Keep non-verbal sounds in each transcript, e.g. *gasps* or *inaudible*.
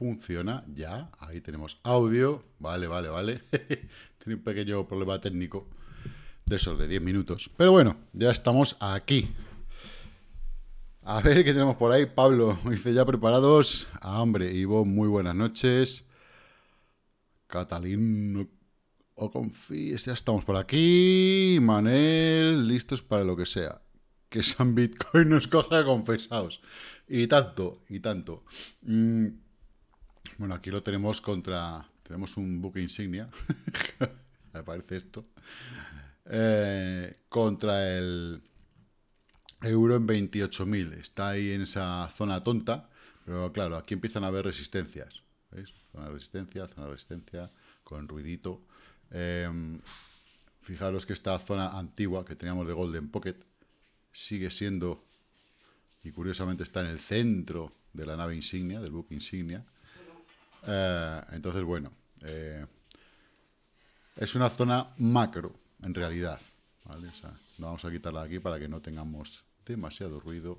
funciona ya. Ahí tenemos audio. Vale, vale, vale. *laughs* Tiene un pequeño problema técnico de esos de 10 minutos. Pero bueno, ya estamos aquí. A ver qué tenemos por ahí. Pablo *laughs* dice, ya preparados. hambre ah, hombre, Ivo, muy buenas noches. Catalín o confíes, ya estamos por aquí. Manel, listos para lo que sea. Que San Bitcoin nos coja confesados. Y tanto, y tanto. Mm, bueno, aquí lo tenemos contra... Tenemos un buque insignia. *laughs* Me parece esto. Eh, contra el euro en 28.000. Está ahí en esa zona tonta. Pero claro, aquí empiezan a haber resistencias. ¿Veis? Zona de resistencia, zona de resistencia, con ruidito. Em, fijaros que esta zona antigua que teníamos de Golden Pocket sigue siendo, y curiosamente está en el centro de la nave insignia, del buque insignia. Eh, entonces, bueno, eh, es una zona macro, en realidad. no vamos a quitarla aquí para que no tengamos demasiado ruido.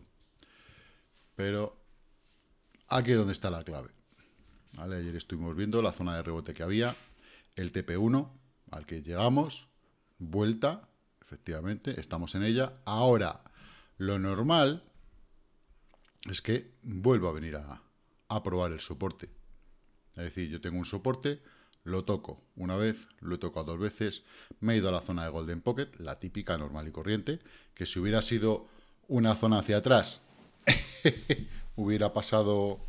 Pero aquí es donde está la clave. Ayer estuvimos viendo la zona de rebote que había, el TP1 al que llegamos, vuelta, efectivamente, estamos en ella. Ahora, lo normal es que vuelva a venir a probar el soporte. Es decir, yo tengo un soporte, lo toco una vez, lo he tocado dos veces, me he ido a la zona de Golden Pocket, la típica normal y corriente, que si hubiera sido una zona hacia atrás, *laughs* hubiera, pasado,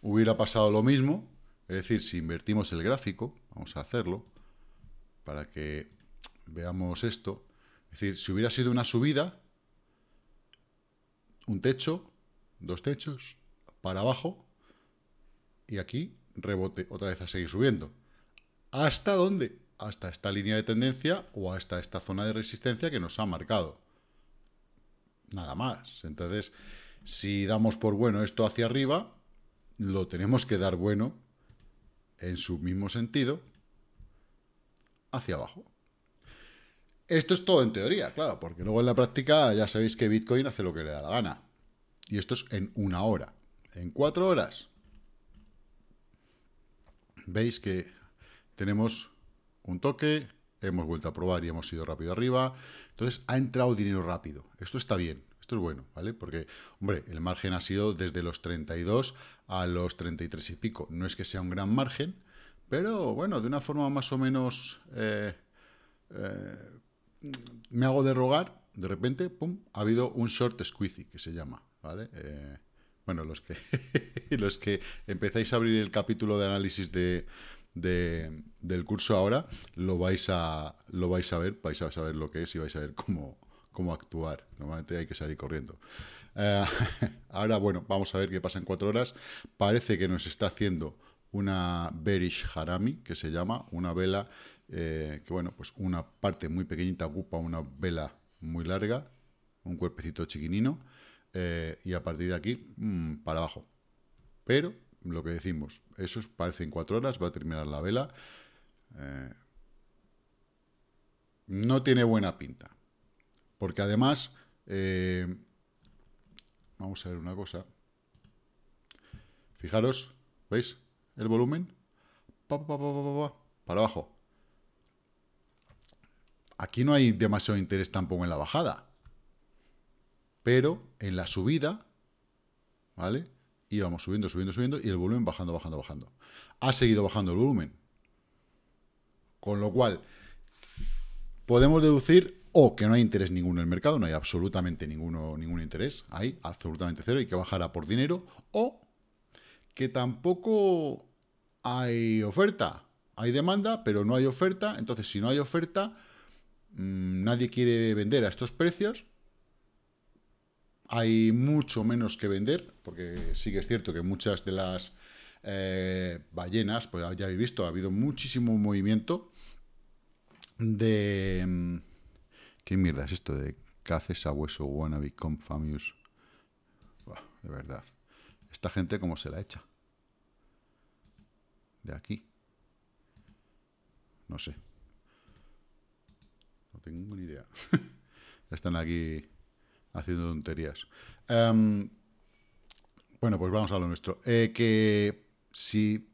hubiera pasado lo mismo. Es decir, si invertimos el gráfico, vamos a hacerlo, para que veamos esto. Es decir, si hubiera sido una subida, un techo, dos techos, para abajo, y aquí rebote otra vez a seguir subiendo. ¿Hasta dónde? Hasta esta línea de tendencia o hasta esta zona de resistencia que nos ha marcado. Nada más. Entonces, si damos por bueno esto hacia arriba, lo tenemos que dar bueno en su mismo sentido hacia abajo. Esto es todo en teoría, claro, porque luego en la práctica ya sabéis que Bitcoin hace lo que le da la gana. Y esto es en una hora. En cuatro horas veis que tenemos un toque, hemos vuelto a probar y hemos ido rápido arriba. Entonces ha entrado dinero rápido. Esto está bien, esto es bueno, ¿vale? Porque, hombre, el margen ha sido desde los 32 a los 33 y pico. No es que sea un gran margen, pero bueno, de una forma más o menos... Eh, eh, me hago de rogar, de repente, pum, ha habido un short squeezy, que se llama, ¿vale? Eh, bueno, los que, *laughs* los que empezáis a abrir el capítulo de análisis de, del curso ahora, lo vais, a, lo vais a ver, vais a saber lo que es y vais a ver cómo, cómo actuar. Normalmente hay que salir corriendo. Eh, *laughs* ahora, bueno, vamos a ver qué pasa en cuatro horas. Parece que nos está haciendo una bearish harami, que se llama, una vela, eh, que bueno, pues una parte muy pequeñita ocupa una vela muy larga, un cuerpecito chiquinino, eh, y a partir de aquí mm, para abajo. Pero lo que decimos, eso parece en cuatro horas, va a terminar la vela. Eh, no tiene buena pinta. Porque además, eh, vamos a ver una cosa. Fijaros, ¿veis? El volumen. para abajo. Aquí no hay demasiado interés tampoco en la bajada pero en la subida, ¿vale? Íbamos subiendo, subiendo, subiendo y el volumen bajando, bajando, bajando. Ha seguido bajando el volumen. Con lo cual, podemos deducir o que no hay interés ninguno en el mercado, no hay absolutamente ninguno, ningún interés, hay absolutamente cero, y que bajará por dinero, o que tampoco hay oferta, hay demanda, pero no hay oferta, entonces si no hay oferta, mm, nadie quiere vender a estos precios, hay mucho menos que vender, porque sí que es cierto que muchas de las eh, ballenas, pues ya habéis visto, ha habido muchísimo movimiento de... Mm, ¿Qué mierda es esto de caces a hueso wannabe famous? de verdad. Esta gente cómo se la echa. De aquí. No sé. No tengo ni idea. *laughs* ya están aquí haciendo tonterías. Em, bueno, pues vamos a lo nuestro. Eh, que si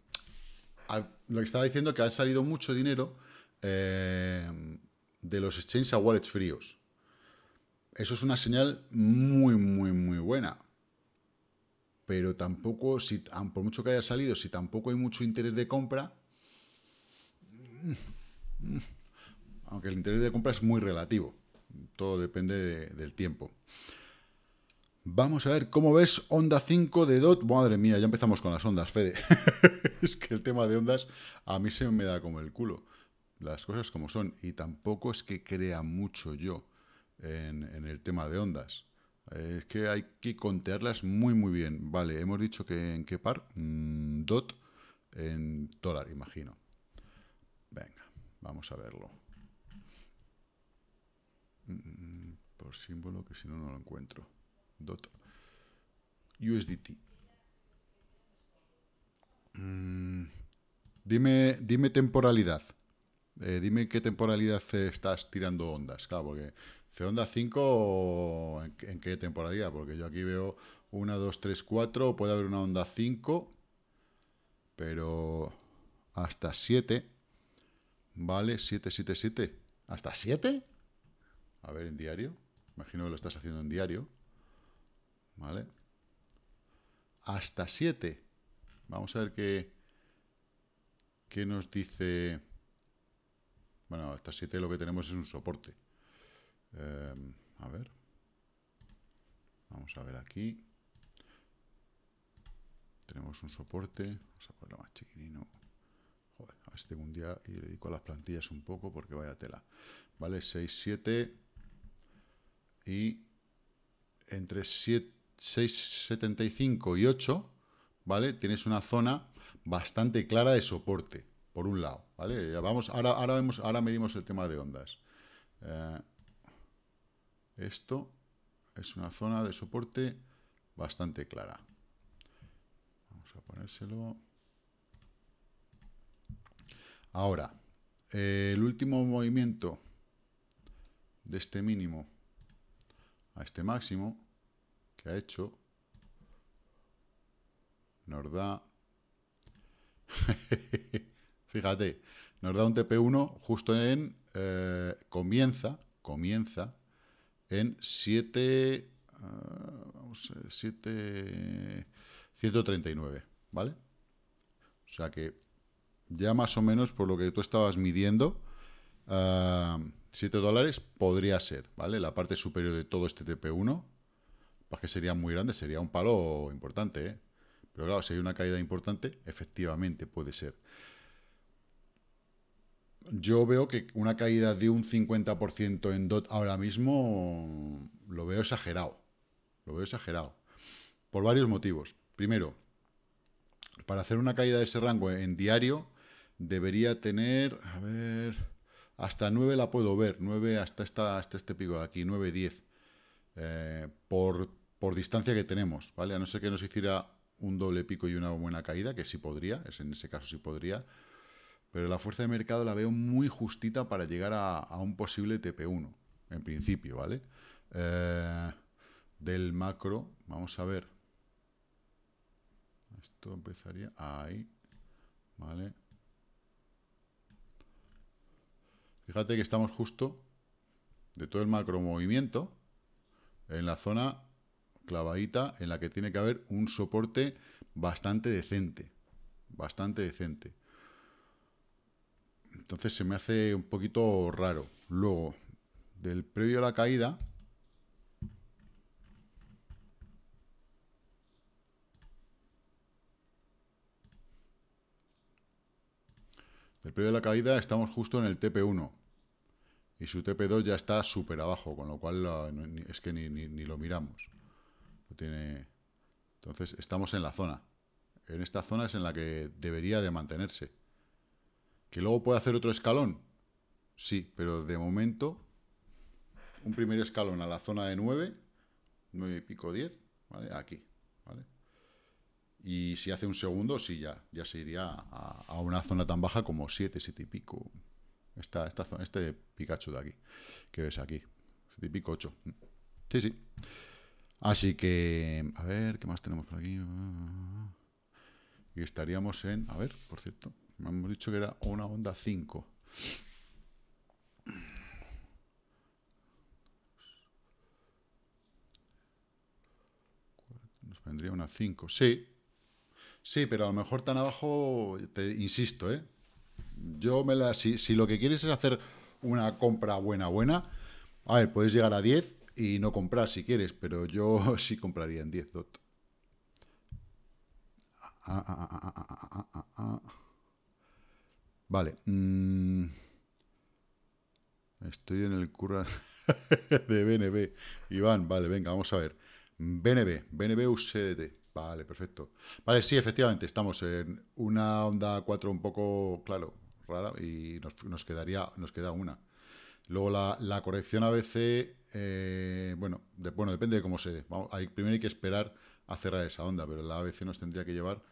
lo que estaba diciendo que ha salido mucho dinero em, de los exchanges a wallets fríos. Eso es una señal muy, muy, muy buena. Pero tampoco, si, por mucho que haya salido, si tampoco hay mucho interés de compra, mm, mm, aunque el interés de compra es muy relativo todo depende del tiempo. Vamos a ver, ¿cómo ves onda 5 de DOT? Madre mía, ya empezamos con las ondas, Fede. *laughs* es que el tema de ondas a mí se me da como el culo. Las cosas como son. Y tampoco es que crea mucho yo en, el tema de ondas. Es que hay que contearlas muy, muy bien. Vale, hemos dicho que en qué par. Mm, DOT en dólar, imagino. Venga, vamos a verlo. Mm, por símbolo, que si no, no lo encuentro. Dot. USDT. Mm, dime, dime temporalidad. Eh, dime qué temporalidad estás tirando ondas. Claro, porque ¿C onda 5 en, en qué temporalidad? Porque yo aquí veo 1, 2, 3, 4. Puede haber una onda 5. Pero hasta 7. ¿Vale? 7, 7, 7. ¿Hasta 7? A ver, en diario. Imagino que lo estás haciendo en diario. ¿Vale? Hasta 7. Vamos a ver qué, qué nos dice... Bueno, hasta 7 lo que tenemos es un soporte. Em, a ver. Vamos a ver aquí. Tenemos un soporte. Vamos a ponerlo más chiquitino. Joder, a ver si un día y dedico a las plantillas un poco porque vaya tela. Vale, 6, 7 y entre 6,75 y 8, ¿vale? Tienes una zona bastante clara de soporte, por un lado, ¿vale? vamos, ahora, ahora, vemos, ahora medimos el tema de ondas. Eh, esto es una zona de soporte bastante clara. Vamos a ponérselo. Ahora, el último movimiento de este mínimo a este máximo que ha hecho, nos da... *laughs* Fíjate, nos da un TP1 justo en... Eh, comienza, comienza en 7... Eh, vamos, 7... 139, ¿vale? O sea que ya más o menos por lo que tú estabas midiendo, 7 dólares podría ser, ¿vale? La parte superior de todo este TP1, para pues que sería muy grande, sería un palo importante, ¿eh? Pero claro, si hay una caída importante, efectivamente puede ser. Yo veo que una caída de un 50% en DOT ahora mismo lo veo exagerado. Lo veo exagerado. Por varios motivos. Primero, para hacer una caída de ese rango en diario, debería tener, a ver, hasta 9 la puedo ver, 9 hasta, este pico de aquí, 9, 10, eh, por, distancia que tenemos, ¿vale? A no ser que nos hiciera un doble pico y una buena caída, que sí podría, es, en ese caso sí podría, pero la fuerza de mercado la veo muy justita para llegar a, un posible TP1, en principio, ¿vale? Eh, del macro, vamos a ver. Esto empezaría ahí, ¿vale? Fíjate que estamos justo de todo el macro movimiento en la zona clavadita en la que tiene que haber un soporte bastante decente. Bastante decente. Entonces se me hace un poquito raro. Luego, del previo a la caída, El periodo de la caída estamos justo en el TP1. Y su TP2 ya está súper abajo, con lo cual ah, es que ni, lo miramos. Entonces estamos en la zona. En esta zona es en la que debería de mantenerse. ¿Que luego puede hacer otro escalón? Sí, pero de momento un primer escalón a la zona de 9, 9 y pico 10, ¿vale? Aquí. Y si hace un segundo, sí, ya, ya se iría a, una zona tan baja como 7, 7 y pico. Esta, esta zona, este Pikachu de aquí, que ves aquí. 7 y pico, 8. Sí, sí. Así que, a ver, ¿qué más tenemos por aquí? Y estaríamos en, a ver, por cierto, me hemos dicho que era una onda 5. Nos vendría una 5, sí, Sí, pero a lo mejor tan abajo, te insisto, ¿eh? Yo me la. Si, lo que quieres es hacer una compra buena, buena, a ver, puedes llegar a 10 y no comprar si quieres, pero yo *laughs* sí compraría en 10 dot. vale. Estoy en el curra *laughs* de BNB. Iván, vale, venga, vamos a ver. BNB, BNB UCDT. Vale, perfecto. Vale, sí, efectivamente, estamos en una onda 4 un poco, claro, rara y nos, quedaría, nos queda una. Luego la, corrección ABC, eh, bueno, bueno, depende de cómo se dé. hay, primero hay que esperar a cerrar esa onda, pero la ABC nos tendría que llevar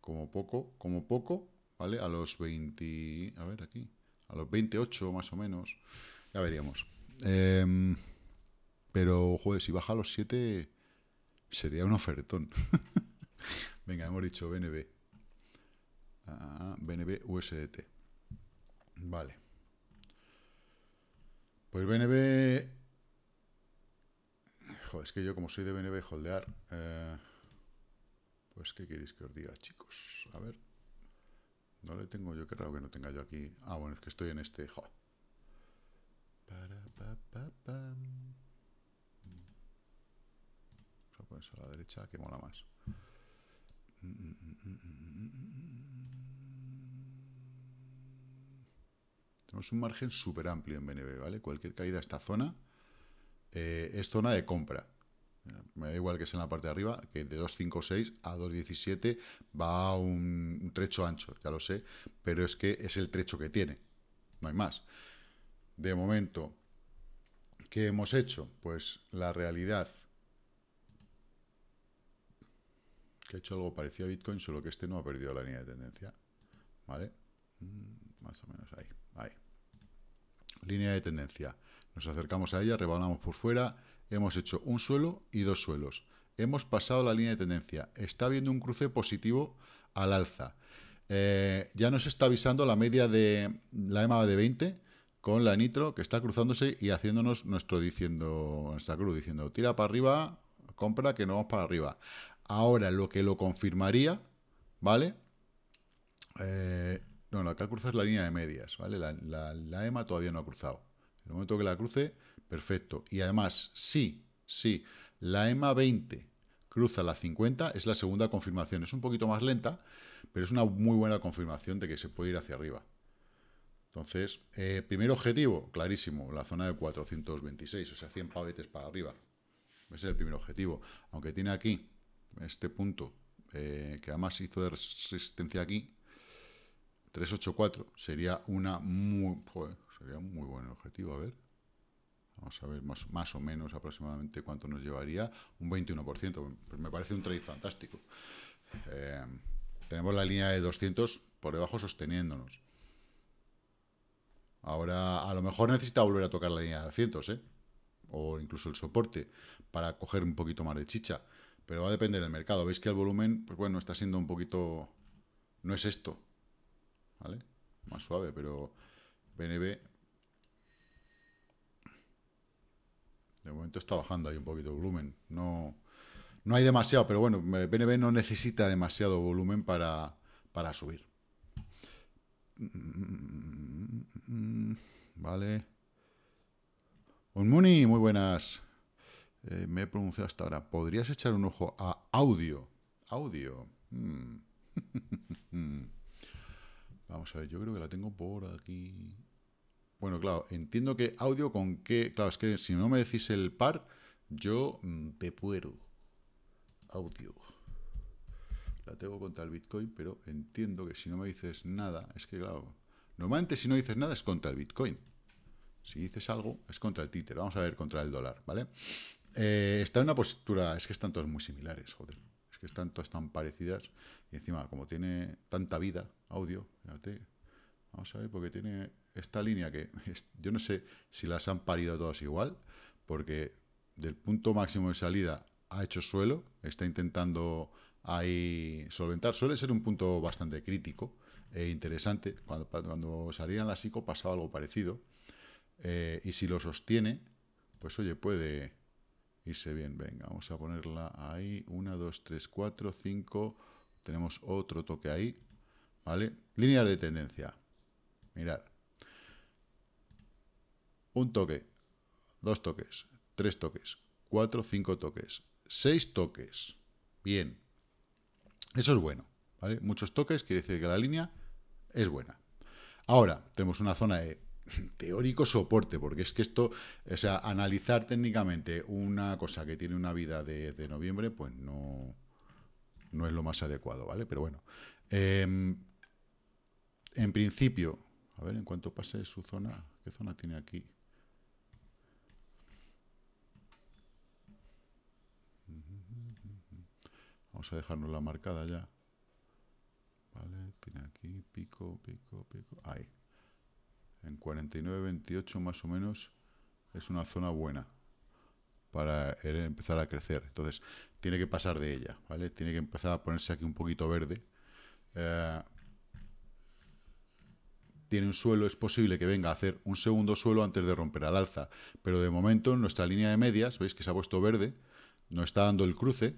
como poco, como poco, ¿vale? A los 20, a ver aquí, a los 28 más o menos, ya veríamos. Em, pero, joder, si baja a los 7, Sería un ofertón. *laughs* Venga, hemos dicho BNB. BNB ah, USDT. Vale. Pues BNB... Joder, es que yo como soy de BNB holdear... Eh, pues, ¿qué queréis que os diga, chicos? A ver. No le tengo yo, qué raro que no tenga yo aquí. Ah, bueno, es que estoy en este. Joder. Para, pa, pa, pues a la derecha, que mola más. Tenemos un margen súper amplio en BNB, ¿vale? Cualquier caída a esta zona eh, es zona de compra. Me da igual que sea en la parte de arriba, que de 2.56 a 2.17 va a un trecho ancho, ya lo sé, pero es que es el trecho que tiene, no hay más. De momento, ¿qué hemos hecho? Pues la realidad que ha hecho algo parecido a Bitcoin, solo que este no ha perdido la línea de tendencia. ¿Vale? Mm, más o menos ahí. Línea de tendencia. Nos acercamos a ella, rebalamos por fuera. Hemos hecho un suelo y dos suelos. Hemos pasado la línea de tendencia. Está habiendo un cruce positivo al alza. Eh, ya nos está avisando la media de la EMA de 20 con la nitro que está cruzándose y haciéndonos nuestro diciendo, nuestra cruz diciendo tira para arriba, compra que no vamos para arriba. Ahora lo que lo confirmaría, ¿vale? Eh, no, la que es la línea de medias, ¿vale? La, EMA e todavía no ha cruzado. En el momento que la cruce, perfecto. Y además, sí, sí, la EMA 20 cruza la 50, es la segunda confirmación. Es un poquito más lenta, pero es una muy buena confirmación de que se puede ir hacia arriba. Entonces, eh, primer objetivo, clarísimo, la zona de 426, o sea, 100 pavetes para arriba. Ese es el primer objetivo. Aunque tiene aquí este punto, eh, que además hizo de resistencia aquí, 384, sería una muy, sería un muy buen objetivo, a ver. Vamos a ver más, más o menos aproximadamente cuánto nos llevaría, un 21%, pues me parece un trade fantástico. Eh, tenemos la línea de 200 por debajo sosteniéndonos. Ahora, a lo mejor necesita volver a tocar la línea de 200, ¿eh? O incluso el soporte, para coger un poquito más de chicha. Pero va a depender del mercado. Veis que el volumen, pues bueno, está siendo un poquito... No es esto, ¿vale? Más suave, pero BNB... De momento está bajando ahí un poquito el volumen. No, no hay demasiado, pero bueno, BNB no necesita demasiado volumen para, para subir. Vale. Un Muni, muy buenas. Eh, me he pronunciado hasta ahora. ¿Podrías echar un ojo a audio? Audio. Mm. *laughs* Vamos a ver, yo creo que la tengo por aquí. Bueno, claro, entiendo que audio con qué... Claro, es que si no me decís el par, yo mm, te puedo. Audio. La tengo contra el Bitcoin, pero entiendo que si no me dices nada, es que claro... Normalmente si no dices nada es contra el Bitcoin. Si dices algo es contra el títer. Vamos a ver contra el dólar, ¿vale? Eh, está en una postura, es que están todos muy similares, joder. Es que están todas tan parecidas. Y encima, como tiene tanta vida, audio, fíjate. Vamos a ver, porque tiene esta línea que *laughs* yo no sé si las han parido todas igual, porque del punto máximo de salida ha hecho suelo, está intentando ahí solventar. Suele ser un punto bastante crítico e interesante. Cuando, cuando salían las ICO pasaba algo parecido. Eh, y si lo sostiene, pues oye, puede irse bien. Venga, vamos a ponerla ahí. 1, 2, 3, 4, 5. Tenemos otro toque ahí. ¿Vale? Línea de tendencia. Mirad. Un toque. Dos toques. Tres toques. Cuatro, cinco toques. Seis toques. Bien. Eso es bueno. ¿Vale? Muchos toques quiere decir que la línea es buena. Ahora, tenemos una zona de teórico soporte, porque es que esto, o sea, analizar técnicamente una cosa que tiene una vida de, noviembre, pues no, no es lo más adecuado, ¿vale? Pero bueno, em, en principio, a ver, en cuanto pase su zona, ¿qué zona tiene aquí? Vamos a dejarnos la marcada ya. Vale, tiene aquí pico, pico, pico. Ahí en 49-28 más o menos es una zona buena para empezar a crecer. Entonces, tiene que pasar de ella, ¿vale? Tiene que empezar a ponerse aquí un poquito verde. Eh, tiene un suelo, es posible que venga a hacer un segundo suelo antes de romper al alza. Pero de momento, nuestra línea de medias, veis que se ha puesto verde, no está dando el cruce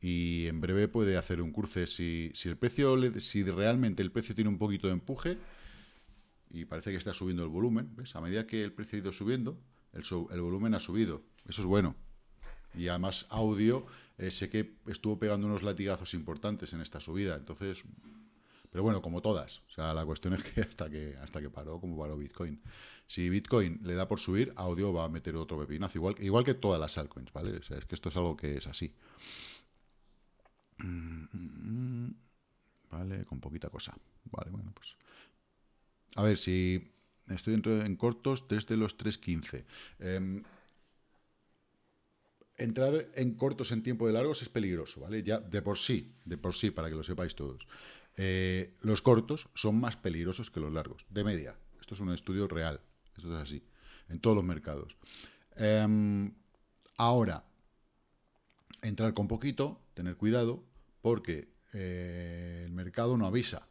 y en breve puede hacer un cruce. Si, si el precio, si realmente el precio tiene un poquito de empuje, y parece que está subiendo el volumen. ¿ves? A medida que el precio ha ido subiendo, el, volumen ha subido. Eso es bueno. Y además audio, eh, sé que estuvo pegando unos latigazos importantes en esta subida. Entonces, pero bueno, como todas. O sea, la cuestión es que *laughs* hasta que, hasta que paró, como paró Bitcoin. Si Bitcoin le da por subir, audio va a meter otro pepinazo. Igual, igual que todas las altcoins, ¿vale? O sea, es que esto es algo que es así. Mm, mm, mm, vale, con poquita cosa. Vale, bueno, pues a ver, si estoy dentro en cortos desde los 3.15. Em, entrar en cortos en tiempo de largos es peligroso, ¿vale? Ya de por sí, de por sí, para que lo sepáis todos. Eh, los cortos son más peligrosos que los largos, de media. Esto es un estudio real, esto es así, en todos los mercados. Em, ahora, entrar con poquito, tener cuidado, porque eh, el mercado no avisa.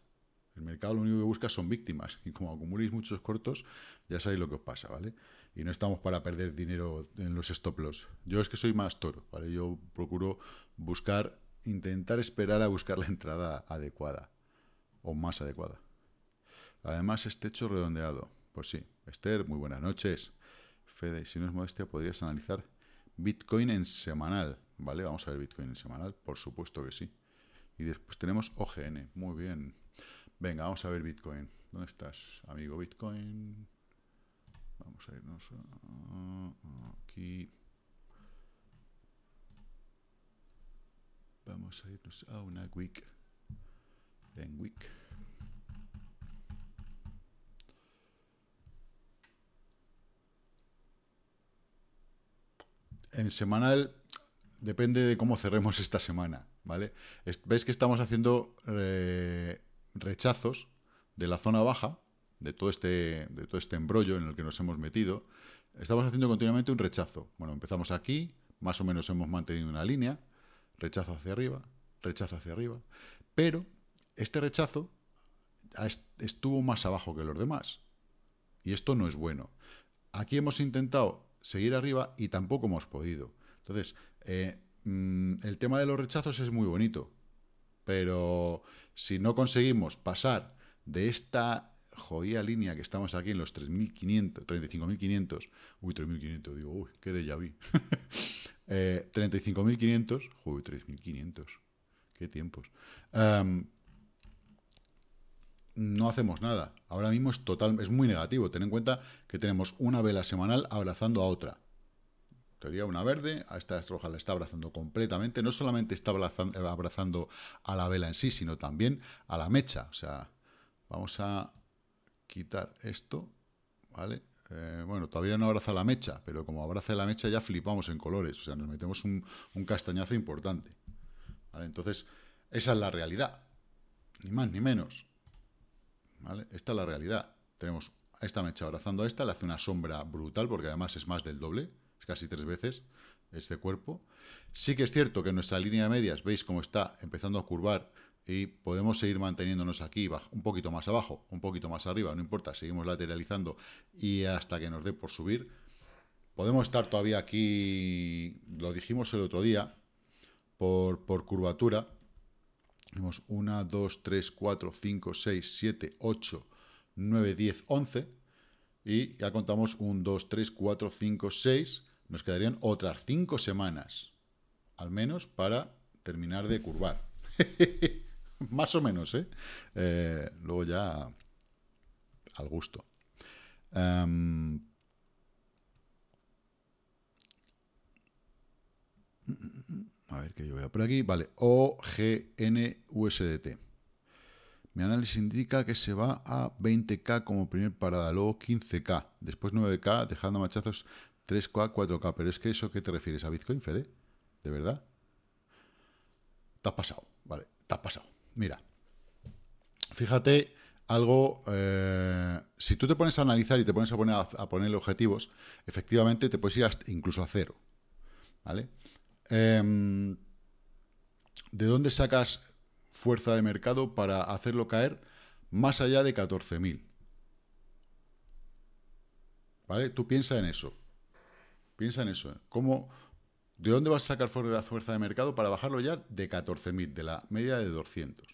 El mercado lo único que busca son víctimas y como acumuléis muchos cortos, ya sabéis lo que os pasa, ¿vale? Y no estamos para perder dinero en los stop loss. Yo es que soy más toro, ¿vale? Yo procuro buscar, intentar esperar a buscar la entrada adecuada o más adecuada. Además, este hecho redondeado. Pues sí, Esther, muy buenas noches. Fede, si no es modestia, podrías analizar Bitcoin en semanal, ¿vale? Vamos a ver Bitcoin en semanal, por supuesto que sí. Y después tenemos OGN, muy bien, Venga, vamos a ver Bitcoin. ¿Dónde estás, amigo Bitcoin? Vamos a irnos aquí. Vamos a irnos a una week. En week. En semanal depende de cómo cerremos esta semana, ¿vale? Veis que estamos haciendo eh, rechazos de la zona baja, de todo, este, de todo este embrollo en el que nos hemos metido, estamos haciendo continuamente un rechazo. Bueno, empezamos aquí, más o menos hemos mantenido una línea, rechazo hacia arriba, rechazo hacia arriba, pero este rechazo estuvo más abajo que los demás. Y esto no es bueno. Aquí hemos intentado seguir arriba y tampoco hemos podido. Entonces, eh, mm, el tema de los rechazos es muy bonito, pero si no conseguimos pasar de esta jodida línea que estamos aquí en los 3.500, 35.500, uy, 3.500, digo, uy, qué de ya vi. 35.500, uy, 3.500, qué tiempos. Em, no hacemos nada. Ahora mismo es total, es muy negativo. Ten en cuenta que tenemos una vela semanal abrazando a otra teoría, una verde, a esta roja la está abrazando completamente, no solamente está eh, abrazando a la vela en sí, sino también a la mecha, o sea, vamos a quitar esto, ¿vale? Eh, bueno, todavía no abraza la mecha, pero como abraza la mecha ya flipamos en colores, o sea, nos metemos un, castañazo importante, Entonces, esa es la realidad, ni más ni menos, ¿vale? Esta es la realidad, tenemos a esta mecha abrazando a esta, le hace una sombra brutal, porque además es más del doble, casi tres veces este cuerpo. Sí que es cierto que nuestra línea de medias, veis cómo está empezando a curvar y podemos seguir manteniéndonos aquí un poquito más abajo, un poquito más arriba, no importa, seguimos lateralizando y hasta que nos dé por subir. Podemos estar todavía aquí, lo dijimos el otro día, por, curvatura. Tenemos 1, 2, 3, 4, 5, 6, 7, 8, 9, 10, 11. Y ya contamos 1, 2, 3, 4, 5, 6 nos quedarían otras cinco semanas, al menos, para terminar de curvar. *laughs* Más o menos, ¿eh? ¿eh? Luego ya al gusto. Em, a ver qué yo veo por aquí. Vale, OGNUSDT. Mi análisis indica que se va a 20K como primer parada, luego 15K, después 9K, dejando machazos 3K, 4K, pero es que eso que te refieres a Bitcoin, Fede, ¿de verdad? Te has pasado, vale, te has pasado. Mira, fíjate algo, eh, si tú te pones a analizar y te pones a poner, a poner objetivos, efectivamente te puedes ir incluso a cero, ¿vale? Em, ¿De dónde sacas fuerza de mercado para hacerlo caer más allá de 14.000? ¿Vale? Tú piensa en eso. Piensa en eso. ¿eh? ¿Cómo, ¿De dónde vas a sacar fuerza de mercado para bajarlo ya de 14.000, de la media de 200?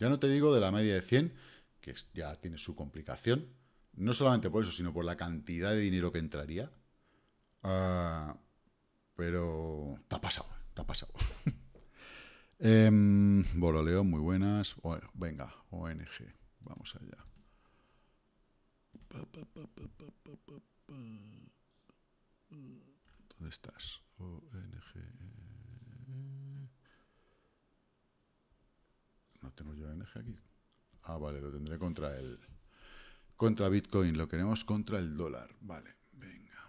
Ya no te digo de la media de 100, que ya tiene su complicación, no solamente por eso, sino por la cantidad de dinero que entraría. Ah, pero Está pasado, está ha pasado. eh, *laughs* em, Boroleo, muy buenas. Bueno, venga, ONG, vamos allá. Pa, ¿Dónde estás? ONG. Eh. No tengo yo ONG aquí. Ah, vale, lo tendré contra el. Contra Bitcoin, lo queremos contra el dólar. Vale, venga.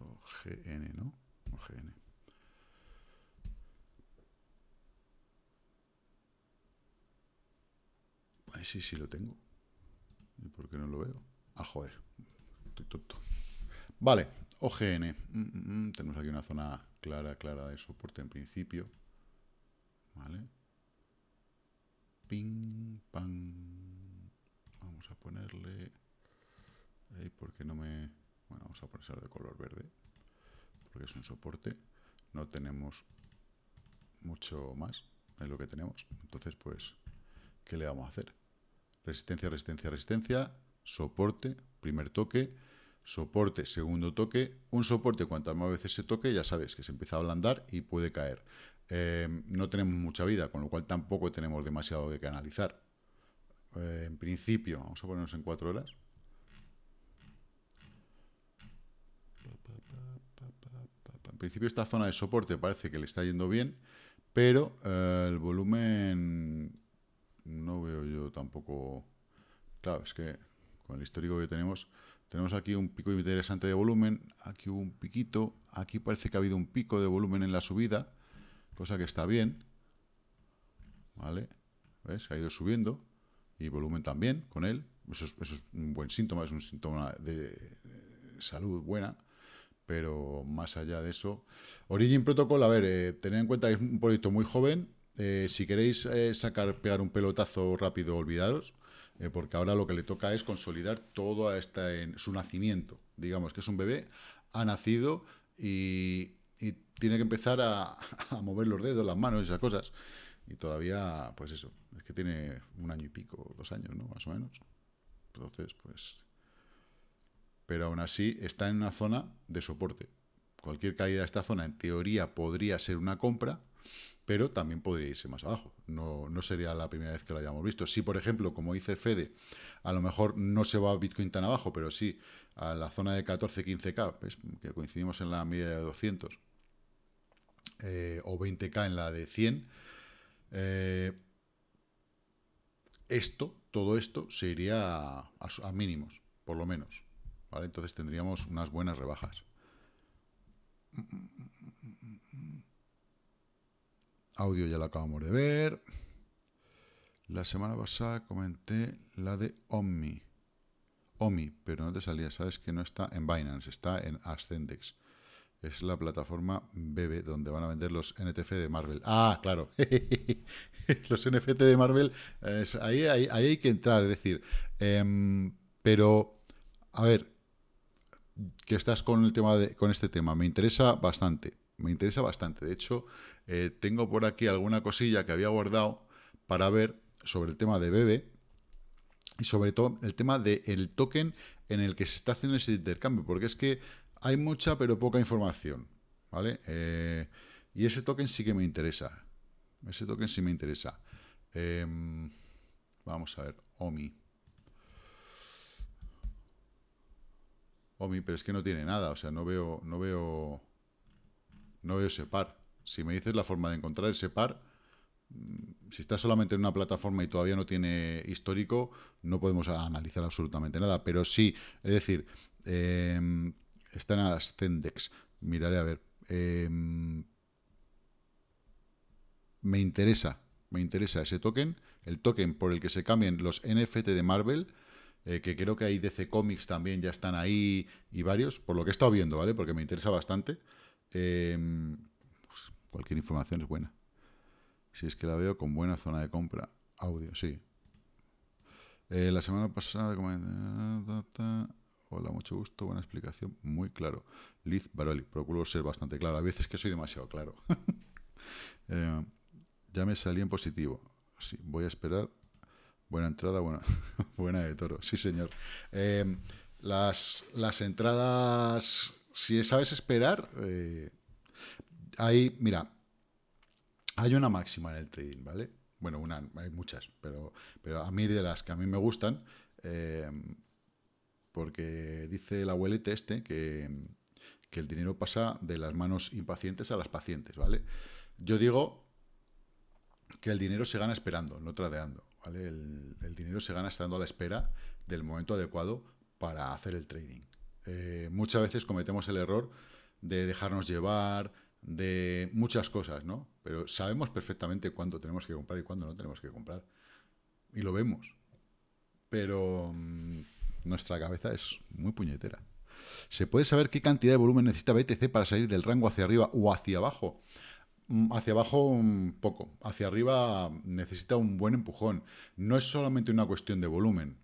OGN, ¿no? OGN. Ay, sí, sí lo tengo. ¿Y por qué no lo veo? Ah, joder. Vale, OGN. Mm, mm, mm. tenemos aquí una zona clara, clara de soporte en principio. Vale. Ping, pang. Vamos a ponerle... ¿Por eh, porque no me... Bueno, vamos a ponerlo de color verde. Porque es un soporte. No tenemos mucho más. Es lo que tenemos. Entonces, pues, ¿qué le vamos a hacer? Resistencia, resistencia, resistencia. Soporte primer toque, soporte, segundo toque, un soporte cuantas más veces se toque, ya sabes que se empieza a ablandar y puede caer. Eh, no tenemos mucha vida, con lo cual tampoco tenemos demasiado que analizar eh, en principio, vamos a ponernos en cuatro horas. En principio esta zona de soporte parece que le está yendo bien, pero eh, el volumen no veo yo tampoco... Claro, es que con el histórico que tenemos, tenemos aquí un pico interesante de volumen, aquí hubo un piquito, aquí parece que ha habido un pico de volumen en la subida, cosa que está bien, ¿vale? ¿Ves? Ha ido subiendo y volumen también con él, eso es, un buen síntoma, es un síntoma de, salud buena, pero más allá de eso... Origin Protocol, a ver, eh, tened en cuenta que es un proyecto muy joven, eh, si queréis eh, sacar, pegar un pelotazo rápido, olvidaros, eh, porque ahora lo que le toca es consolidar todo esta en su nacimiento. Digamos que es un bebé, ha nacido y, tiene que empezar *laughs* a, mover los dedos, las manos y esas cosas. Y todavía, pues eso, es que tiene un año y pico, dos años, ¿no? Más o menos. Entonces, pues... Pero aún así está en una zona de soporte. Cualquier caída de esta zona, en teoría, podría ser una compra, pero también podría irse más abajo. No, sería la primera vez que lo hayamos visto. Si, por ejemplo, como dice Fede, a lo mejor no se va Bitcoin tan abajo, pero sí a la zona de 14-15K, que coincidimos en la media de 200, eh, o 20K en la de 100, eh, esto, todo esto, se iría a, mínimos, por lo menos. Entonces tendríamos unas buenas rebajas. Audio ya lo acabamos de ver. La semana pasada comenté la de Omni. Omi, pero no te salía, sabes que no está en Binance, está en Ascendex. Es la plataforma BB donde van a vender los NTF de Marvel. Ah, claro. *laughs* los NFT de Marvel, ahí, hay que entrar, es decir, em, pero, a ver, que estás con el tema de, con este tema, me interesa bastante, me interesa bastante. De hecho, eh, tengo por aquí alguna cosilla que había guardado para ver sobre el tema de bebé y sobre todo el tema del token en el que se está haciendo ese intercambio, porque es que hay mucha pero poca información, ¿vale? Eh, y ese token sí que me interesa. Ese token sí me interesa. Em, vamos a ver, OMI. OMI, pero es que no tiene nada, o sea, no veo, no veo, no veo ese par. Si me dices la forma de encontrar ese par, mm, si está solamente en una plataforma y todavía no tiene histórico, no podemos analizar absolutamente nada. Pero sí, es decir, em, está en Ascendex. Miraré a ver. Em, me interesa, me interesa ese token, el token por el que se cambien los NFT de Marvel. Eh, que creo que hay DC Comics también, ya están ahí y varios, por lo que he estado viendo, ¿vale? Porque me interesa bastante. Em, Cualquier información es buena. Si es que la veo con buena zona de compra. Audio, sí. Eh, la semana pasada... Hola, mucho gusto, buena explicación, muy claro. Liz Baroli, procuro ser bastante claro. A veces que soy demasiado claro. *laughs* Eh, ya me salí en positivo. Sí, voy a esperar. Buena entrada, buena, *laughs* buena de toro. Sí, señor. Eh, las, las, entradas, si sabes esperar, hay, mira, hay una máxima en el trading, ¿vale? Bueno, una, hay muchas, pero, pero a mí de las que a mí me gustan, eh, porque dice el abuelete este que, que el dinero pasa de las manos impacientes a las pacientes, ¿vale? Yo digo que el dinero se gana esperando, no tradeando, ¿vale? El, dinero se gana estando a la espera del momento adecuado para hacer el trading. Eh, muchas veces cometemos el error de dejarnos llevar, de muchas cosas, ¿no? Pero sabemos perfectamente cuándo tenemos que comprar y cuándo no tenemos que comprar. Y lo vemos. Pero mm, nuestra cabeza es muy puñetera. ¿Se puede saber qué cantidad de volumen necesita BTC para salir del rango hacia arriba o hacia abajo? Mm, hacia abajo un mm, poco, hacia arriba necesita un buen empujón. No es solamente una cuestión de volumen.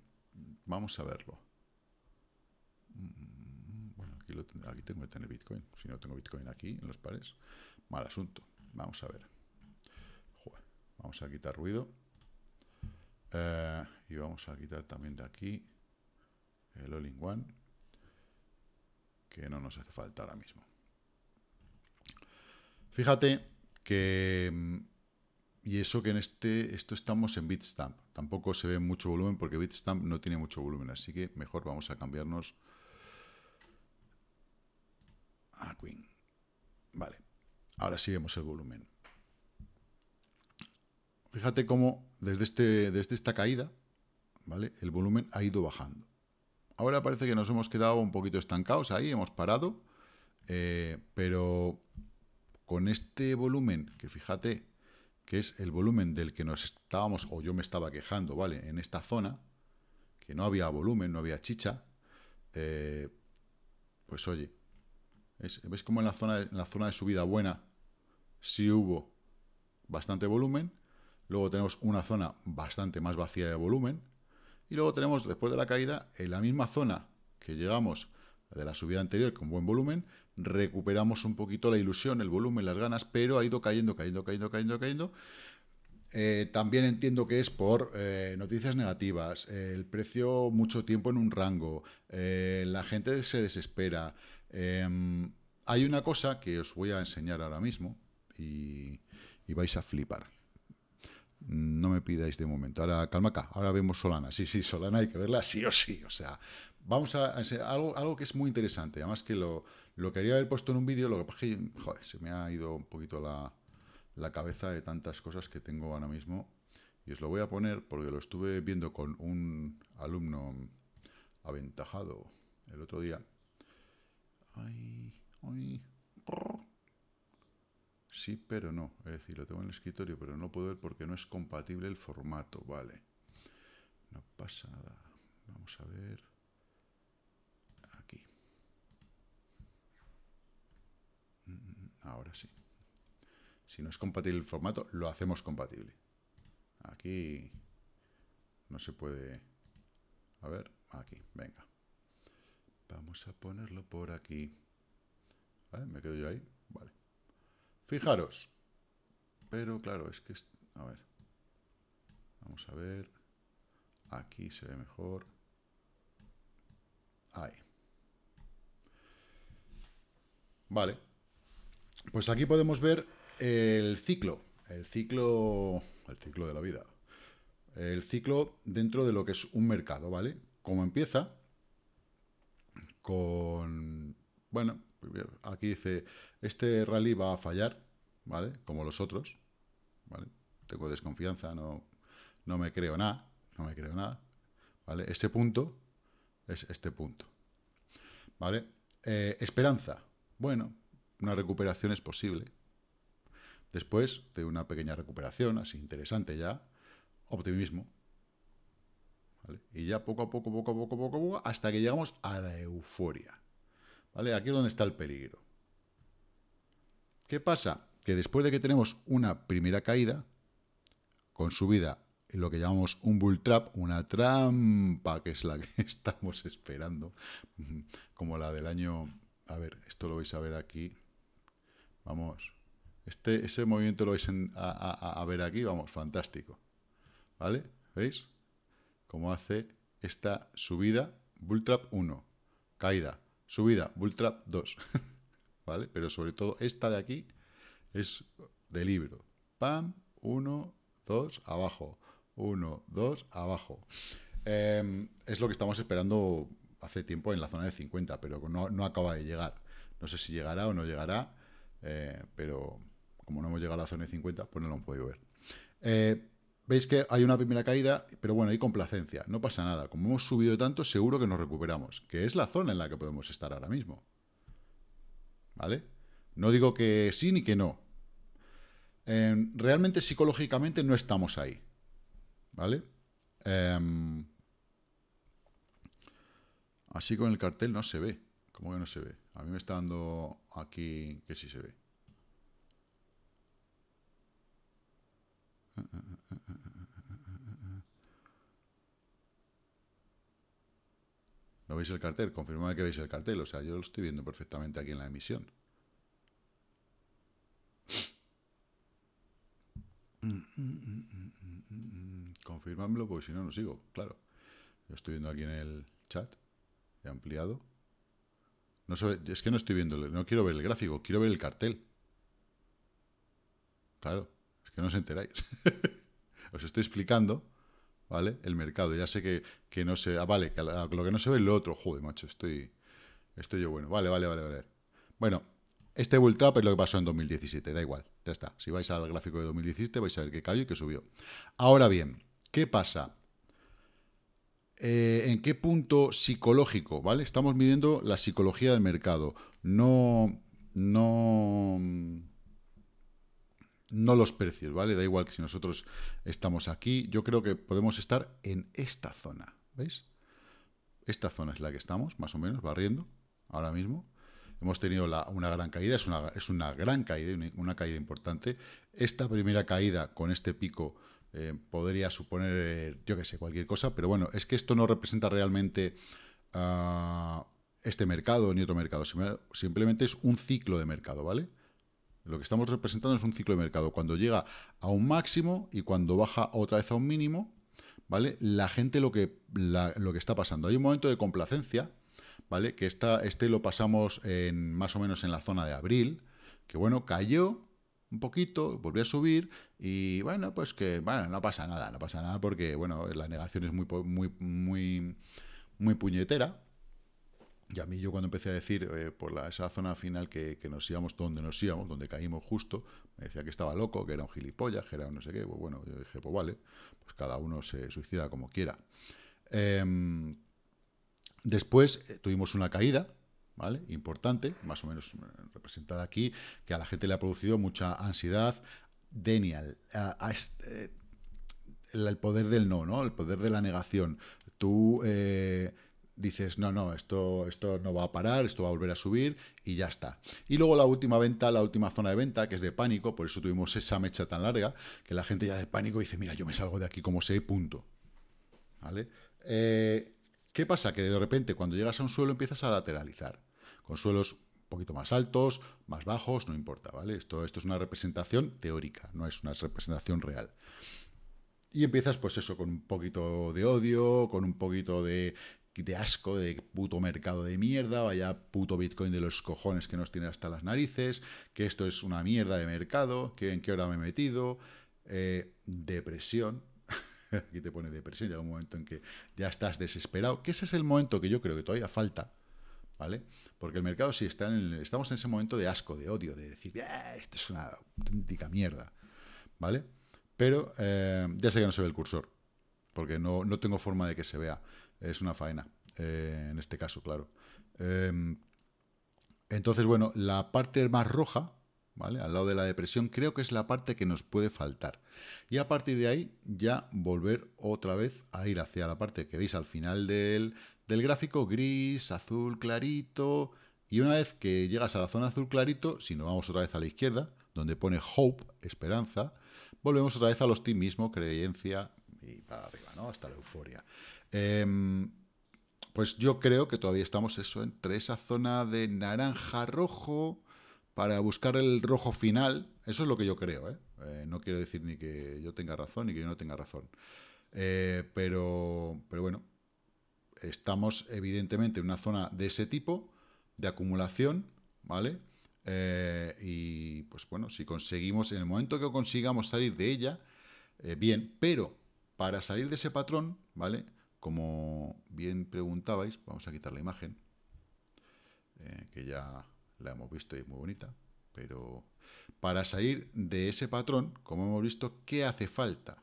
Vamos a verlo. Aquí, tengo que tener Bitcoin. Si no tengo Bitcoin aquí, en los pares, mal asunto. Vamos a ver. vamos a quitar ruido. Eh, y vamos a quitar también de aquí el all in one, que no nos hace falta ahora mismo. Fíjate que... Y eso que en este, esto estamos en Bitstamp. Tampoco se ve mucho volumen porque Bitstamp no tiene mucho volumen. Así que mejor vamos a cambiarnos Queen. Vale, ahora sí vemos el volumen. Fíjate cómo desde, este, esta caída, ¿vale? El volumen ha ido bajando. Ahora parece que nos hemos quedado un poquito estancados ahí, hemos parado, eh, pero con este volumen, que fíjate que es el volumen del que nos estábamos, o yo me estaba quejando, ¿vale? En esta zona, que no había volumen, no había chicha, eh, pues oye, es, ¿Ves cómo en la, zona de, en la zona de subida buena sí hubo bastante volumen? Luego tenemos una zona bastante más vacía de volumen. Y luego tenemos, después de la caída, en la misma zona que llegamos de la subida anterior con buen volumen, recuperamos un poquito la ilusión, el volumen, las ganas, pero ha ido cayendo, cayendo, cayendo, cayendo, cayendo. Eh, también entiendo que es por eh, noticias negativas, el precio mucho tiempo en un rango, eh, la gente se desespera, Em, hay una cosa que os voy a enseñar ahora mismo y, vais a flipar. No me pidáis de momento. Ahora, calma acá, ahora vemos Solana. Sí, sí, Solana hay que verla sí o sí. O sea, vamos a, algo, que es muy interesante. Además que lo, quería haber puesto en un vídeo, lo que pasa se me ha ido un poquito la cabeza de tantas cosas que tengo ahora mismo. Y os lo voy a poner porque lo estuve viendo con un alumno aventajado el otro día Sí, pero no. Es decir, lo tengo en el escritorio, pero no puedo ver porque no es compatible el formato. Vale. No pasa nada. Vamos a ver. Aquí. Mm, mm, ahora sí. Si no es compatible el formato, lo hacemos compatible. Aquí no se puede... A ver, aquí, venga. Vamos a ponerlo por aquí. ¿Me quedo yo ahí? Vale. Fijaros. Pero claro, es que... A ver. Vamos a ver. Aquí se ve mejor. Ahí. Vale. Pues aquí podemos ver el ciclo. El ciclo... El ciclo de la vida. El ciclo dentro de lo que es un mercado, ¿vale? Como empieza, con... Bueno, pues aquí dice, este rally va a fallar, ¿vale? Como los otros, ¿vale? Tengo desconfianza, no, no me creo nada, no me creo nada, ¿vale? Este punto es este punto, ¿vale? Eh, esperanza, bueno, una recuperación es posible. Después de una pequeña recuperación, así interesante ya, optimismo, y ya poco a poco, poco a poco, poco a poco, hasta que llegamos a la euforia. ¿Vale? Aquí es donde está el peligro. ¿Qué pasa? Que después de que tenemos una primera caída, con subida, lo que llamamos un bull trap, una trampa, que es la que *laughs* estamos esperando, como la del año... A ver, esto lo vais a ver aquí. Vamos. Este, ese movimiento lo vais a, a ver aquí, vamos, fantástico. ¿Vale? ¿Veis? como hace esta subida trap 1, caída, subida trap 2, *laughs* ¿vale? Pero sobre todo esta de aquí es de libro. Pam, 1, 2, abajo, 1, 2, abajo. Em, es lo que estamos esperando hace tiempo en la zona de 50, pero no, acaba de llegar. No sé si llegará o no llegará, eh, pero como no hemos llegado a la zona de 50, pues no lo hemos podido ver. Eh, Veis que hay una primera caída, pero bueno, hay complacencia, no pasa nada. Como hemos subido tanto, seguro que nos recuperamos, que es la zona en la que podemos estar ahora mismo. ¿Vale? No digo que sí ni que no. Em, realmente psicológicamente no estamos ahí. ¿Vale? Em, así con el cartel no se ve. ¿Cómo que no se ve? A mí me está dando aquí que sí se ve. Eh, eh. ¿No veis el cartel? Confirmadme que veis el cartel. O sea, yo lo estoy viendo perfectamente aquí en la emisión. Confirmadmelo porque si no, no sigo. Claro. Lo estoy viendo aquí en el chat. He ampliado. No es que no estoy viendo, no quiero ver el gráfico, quiero ver el cartel. Claro, es que no os enteráis. *laughs* Os estoy explicando, ¿vale? El mercado. Ya sé que, no se... Ah, vale, que lo que no se ve es lo otro. Joder, macho, estoy... Estoy yo bueno. Vale, vale, vale, vale. Bueno, este bull trap es lo que pasó en 2017. Da igual, ya está. Si vais al gráfico de 2017 vais a ver qué cayó y que subió. Ahora bien, ¿qué pasa? Eh, ¿En qué punto psicológico, vale? Estamos midiendo la psicología del mercado. No... No no los precios, ¿vale? Da igual que si nosotros estamos aquí, yo creo que podemos estar en esta zona, ¿veis? Esta zona es la que estamos, más o menos, barriendo, ahora mismo. Hemos tenido una gran caída, es una, gran caída, una, caída importante. Esta primera caída con este pico eh, podría suponer, yo que sé, cualquier cosa, pero bueno, es que esto no representa realmente ah, este mercado ni otro mercado, simplemente es un ciclo de mercado, ¿vale? Lo que estamos representando es un ciclo de mercado. Cuando llega a un máximo y cuando baja otra vez a un mínimo, ¿vale? La gente lo que, lo que está pasando. Hay un momento de complacencia, ¿vale? Que esta, este lo pasamos más o menos en la zona de abril, que bueno, cayó un poquito, volvió a subir y bueno, pues que bueno, no pasa nada, no pasa nada porque bueno, la negación es muy, muy, muy, muy puñetera, y a mí yo cuando empecé a decir eh, por esa zona final que, nos íbamos donde nos íbamos, donde caímos justo, me decía que estaba loco, que era un gilipollas, que era un no sé qué. Pues bueno, yo dije, pues vale, pues cada uno se suicida como quiera. Em, después eh, tuvimos una caída, ¿vale? Importante, más o menos eh, representada aquí, que a la gente le ha producido mucha ansiedad. Denial, el poder del no, ¿no? El poder de la negación. Tú dices, no, no, esto, esto no va a parar, esto va a volver a subir y ya está. Y luego la última venta, la última zona de venta, que es de pánico, por eso tuvimos esa mecha tan larga, que la gente ya de pánico dice, mira, yo me salgo de aquí como sé, punto. ¿Vale? Eh, ¿Qué pasa? Que de repente cuando llegas a un suelo empiezas a lateralizar, con suelos un poquito más altos, más bajos, no importa, ¿vale? Esto, esto es una representación teórica, no es una representación real. Y empiezas, pues eso, con un poquito de odio, con un poquito de de asco, de puto mercado de mierda, vaya puto Bitcoin de los cojones que nos tiene hasta las narices, que esto es una mierda de mercado, que en qué hora me he metido, eh, depresión, *laughs* aquí te pone depresión, llega un momento en que ya estás desesperado, que ese es el momento que yo creo que todavía falta, ¿vale? Porque el mercado sí está en estamos en ese momento de asco, de odio, de decir, ya eh, esto es una auténtica mierda, ¿vale? Pero eh, ya sé que no se ve el cursor, porque no, no tengo forma de que se vea es una faena, eh, en este caso, claro. Em, entonces, bueno, la parte más roja, ¿vale? Al lado de la depresión, creo que es la parte que nos puede faltar. Y a partir de ahí, ya volver otra vez a ir hacia la parte que veis al final del, gráfico, gris, azul clarito. Y una vez que llegas a la zona azul clarito, si nos vamos otra vez a la izquierda, donde pone hope, esperanza, volvemos otra vez a los ti mismo, creencia y para arriba, ¿no? Hasta la euforia. Em, pues yo creo que todavía estamos eso, entre esa zona de naranja-rojo para buscar el rojo final. Eso es lo que yo creo, ¿eh? ¿eh? no quiero decir ni que yo tenga razón ni que yo no tenga razón. Eh, pero, pero bueno, estamos evidentemente en una zona de ese tipo, de acumulación, ¿vale? Eh, y pues bueno, si conseguimos, en el momento que consigamos salir de ella, bien, pero para salir de ese patrón, ¿vale? Como bien preguntabais, vamos a quitar la imagen, eh, que ya la hemos visto y es muy bonita, pero para salir de ese patrón, como hemos visto, ¿qué hace falta?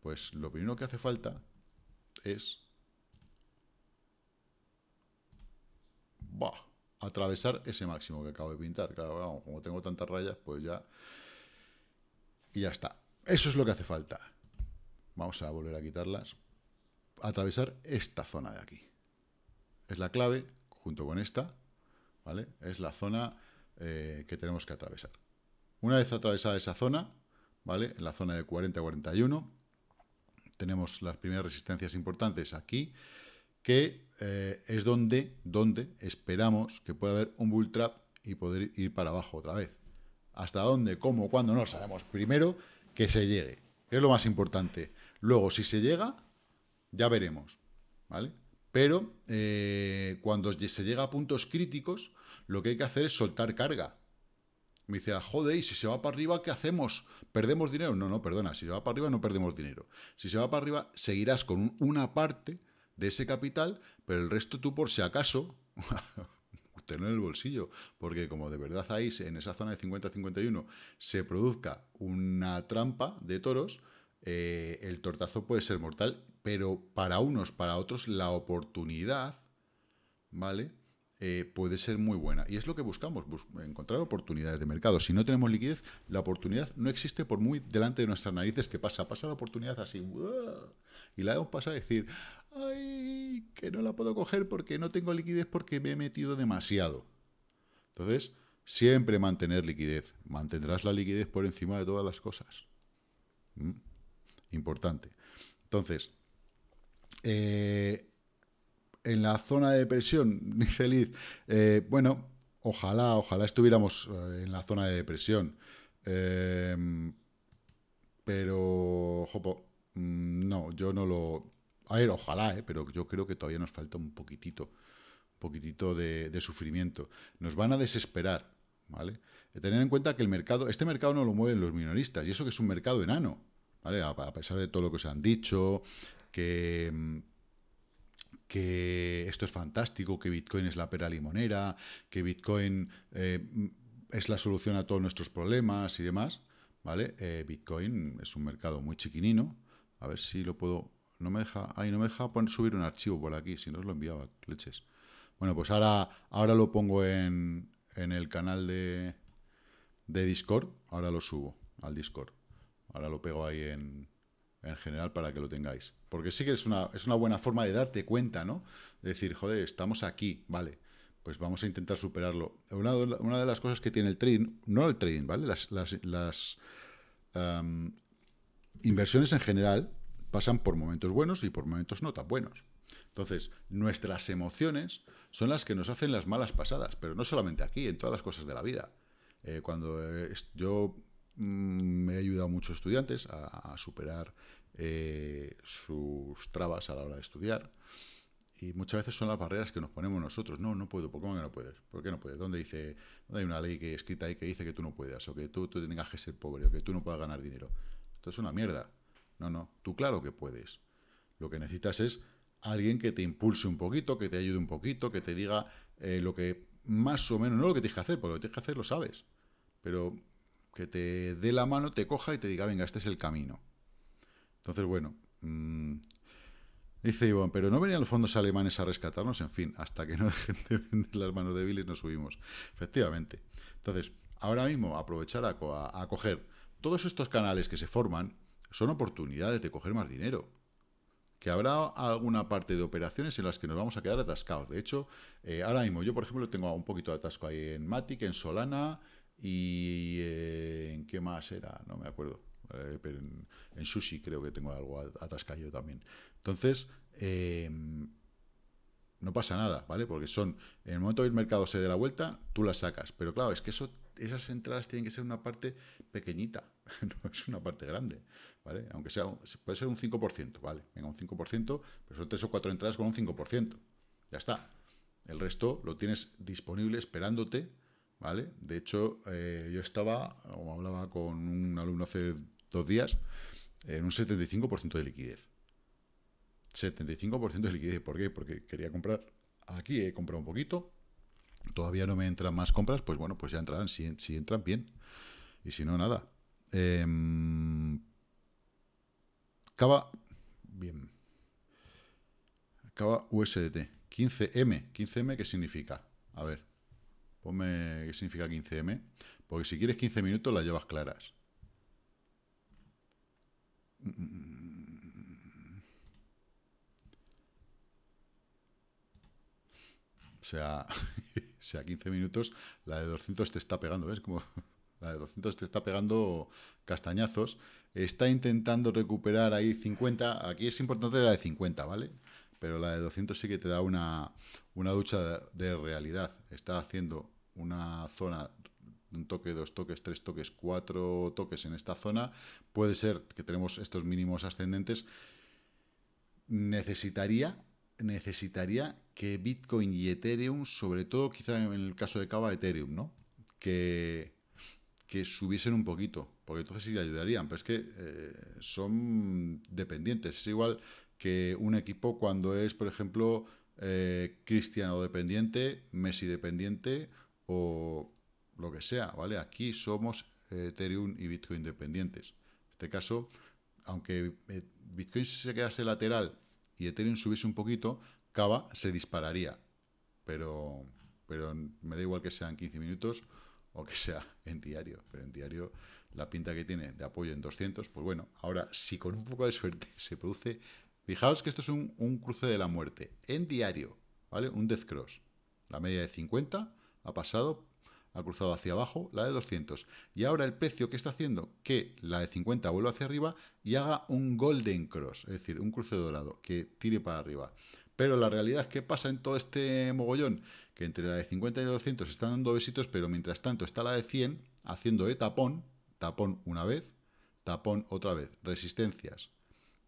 Pues lo primero que hace falta es atravesar ese máximo que acabo de pintar. como tengo tantas rayas, pues ya... Y ya está. Eso es lo que hace falta. Vamos a volver a quitarlas atravesar esta zona de aquí. Es la clave, junto con esta, ¿vale? Es la zona eh, que tenemos que atravesar. Una vez atravesada esa zona, ¿vale? En la zona de 40-41, tenemos las primeras resistencias importantes aquí, que eh, es donde, donde esperamos que pueda haber un bull trap y poder ir para abajo otra vez. Hasta dónde, cómo, cuándo, no sabemos. Primero, que se llegue, es lo más importante. Luego, si se llega, ya veremos, ¿vale? Pero eh, cuando se llega a puntos críticos, lo que hay que hacer es soltar carga. Me dice, joder, y si se va para arriba, ¿qué hacemos? ¿Perdemos dinero? No, no, perdona, si se va para arriba no perdemos dinero. Si se va para arriba, seguirás con una parte de ese capital, pero el resto tú por si acaso, *laughs* tenlo en el bolsillo, porque como de verdad ahí, en esa zona de 50-51, se produzca una trampa de toros, eh, el tortazo puede ser mortal pero para unos, para otros, la oportunidad, ¿vale? Eh, puede ser muy buena. Y es lo que buscamos, encontrar oportunidades de mercado. Si no tenemos liquidez, la oportunidad no existe por muy delante de nuestras narices que pasa. Pasa la oportunidad así. Y la hemos pasado a decir, ¡ay! Que no la puedo coger porque no tengo liquidez porque me he metido demasiado. Entonces, siempre mantener liquidez. Mantendrás la liquidez por encima de todas las cosas. Mm. Importante. Entonces, eh, en la zona de depresión, ni *laughs* feliz eh, bueno, ojalá, ojalá estuviéramos eh, en la zona de depresión. pero, Jopo, mm, no, yo no lo... A ver, ojalá, pero yo creo que todavía nos falta un poquitito, un poquitito de, sufrimiento. Nos van a desesperar, ¿vale? Tener en cuenta que el mercado, este mercado no lo mueven los minoristas, y eso que es un mercado enano, ¿vale? a pesar de todo lo que se han dicho, que, esto es fantástico, que Bitcoin es la pera limonera, que Bitcoin eh, es la solución a todos nuestros problemas y demás, ¿vale? Eh, Bitcoin es un mercado muy chiquinino. A ver si lo puedo... No me deja... Ay, no me deja poner, subir un archivo por aquí, si no os lo enviaba, leches. Bueno, pues ahora, ahora lo pongo en, el canal de, de Discord, ahora lo subo al Discord. Ahora lo pego ahí en, en general para que lo tengáis. Porque sí que es una, es una buena forma de darte cuenta, ¿no? De decir, joder, estamos aquí, vale, pues vamos a intentar superarlo. Una, de las cosas que tiene el trading, no el trading, ¿vale? Las, las, inversiones en general pasan por momentos buenos y por momentos no tan buenos. Entonces, nuestras emociones son las que nos hacen las malas pasadas, pero no solamente aquí, en todas las cosas de la vida. Eh, cuando eh, yo me ha ayudado muchos estudiantes a, superar eh, sus trabas a la hora de estudiar. Y muchas veces son las barreras que nos ponemos nosotros. No, no puedo. ¿Por qué no puedes? ¿Por qué no puedes? ¿Dónde dice? hay una ley que escrita ahí que dice que tú no puedas? O que tú, tengas que ser pobre, o que tú no puedas ganar dinero. Esto es una mierda. No, no. Tú claro que puedes. Lo que necesitas es alguien que te impulse un poquito, que te ayude un poquito, que te diga eh, lo que más o menos, no lo que tienes que hacer, porque lo que tienes que hacer lo sabes. Pero que te dé la mano, te coja y te diga, venga, este es el camino. Entonces, bueno, mm, dice Iván, pero no venían los fondos alemanes a rescatarnos, en fin, hasta que no *laughs* dejen de vender las manos débiles nos subimos. Efectivamente. Entonces, ahora mismo aprovechar a, coger todos estos canales que se forman, son oportunidades de coger más dinero que habrá alguna parte de operaciones en las que nos vamos a quedar atascados. De hecho, eh, ahora mismo yo, por ejemplo, tengo un poquito de atasco ahí en Matic, en Solana, y eh, en qué más era, no me acuerdo. Eh, en, sushi creo que tengo algo atascado yo también. Entonces, em, no pasa nada, ¿vale? Porque son, en el momento que el mercado se dé la vuelta, tú las sacas. Pero claro, es que eso, esas entradas tienen que ser una parte pequeñita, *laughs* no es una parte grande, ¿vale? Aunque sea, puede ser un 5%, ¿vale? Venga, un 5%, pero son tres o cuatro entradas con un 5%. Ya está. El resto lo tienes disponible esperándote de hecho, eh, yo estaba, o hablaba con un alumno hace dos días, en un 75% de liquidez. 75% de liquidez, ¿por qué? Porque quería comprar aquí, he comprado un poquito, todavía no me entran más compras, pues bueno, pues ya entrarán, si, entran bien, y si no, nada. Em, Cava, bien. Cava USDT, 15M, 15M, ¿qué significa? A ver, Ponme qué significa 15M. Porque si quieres 15 minutos, las llevas claras. O sea, *laughs* sea, 15 minutos, la de 200 te está pegando, ¿ves? Como *laughs* la de 200 te está pegando castañazos. Está intentando recuperar ahí 50. Aquí es importante la de 50, ¿vale? Pero la de 200 sí que te da una, ducha de, de realidad. Está haciendo una zona, un toque, dos toques, tres toques, cuatro toques en esta zona, puede ser que tenemos estos mínimos ascendentes, necesitaría, necesitaría que Bitcoin y Ethereum, sobre todo quizá en el caso de Cava Ethereum, ¿no? Que, que subiesen un poquito, porque entonces sí le ayudarían, pero es que eh, son dependientes, es igual que un equipo cuando es, por ejemplo, eh, Cristiano dependiente, Messi dependiente o lo que sea, ¿vale? Aquí somos Ethereum y Bitcoin dependientes. En este caso, aunque eh, Bitcoin se quedase lateral y Ethereum subiese un poquito, Cava se dispararía. Pero, pero me da igual que sean 15 minutos o que sea en diario. Pero en diario la pinta que tiene de apoyo en 200, pues bueno, ahora si con un poco de suerte *laughs* se produce... Fijaos que esto es un, un cruce de la muerte en diario, ¿vale? Un death cross. La media de 50 ha pasado, ha cruzado hacia abajo la de 200. Y ahora el precio que está haciendo que la de 50 vuelva hacia arriba y haga un golden cross, es decir, un cruce dorado que tire para arriba. Pero la realidad es que pasa en todo este mogollón, que entre la de 50 y 200 están dando besitos, pero mientras tanto está la de 100 haciendo de tapón, tapón una vez, tapón otra vez, resistencias.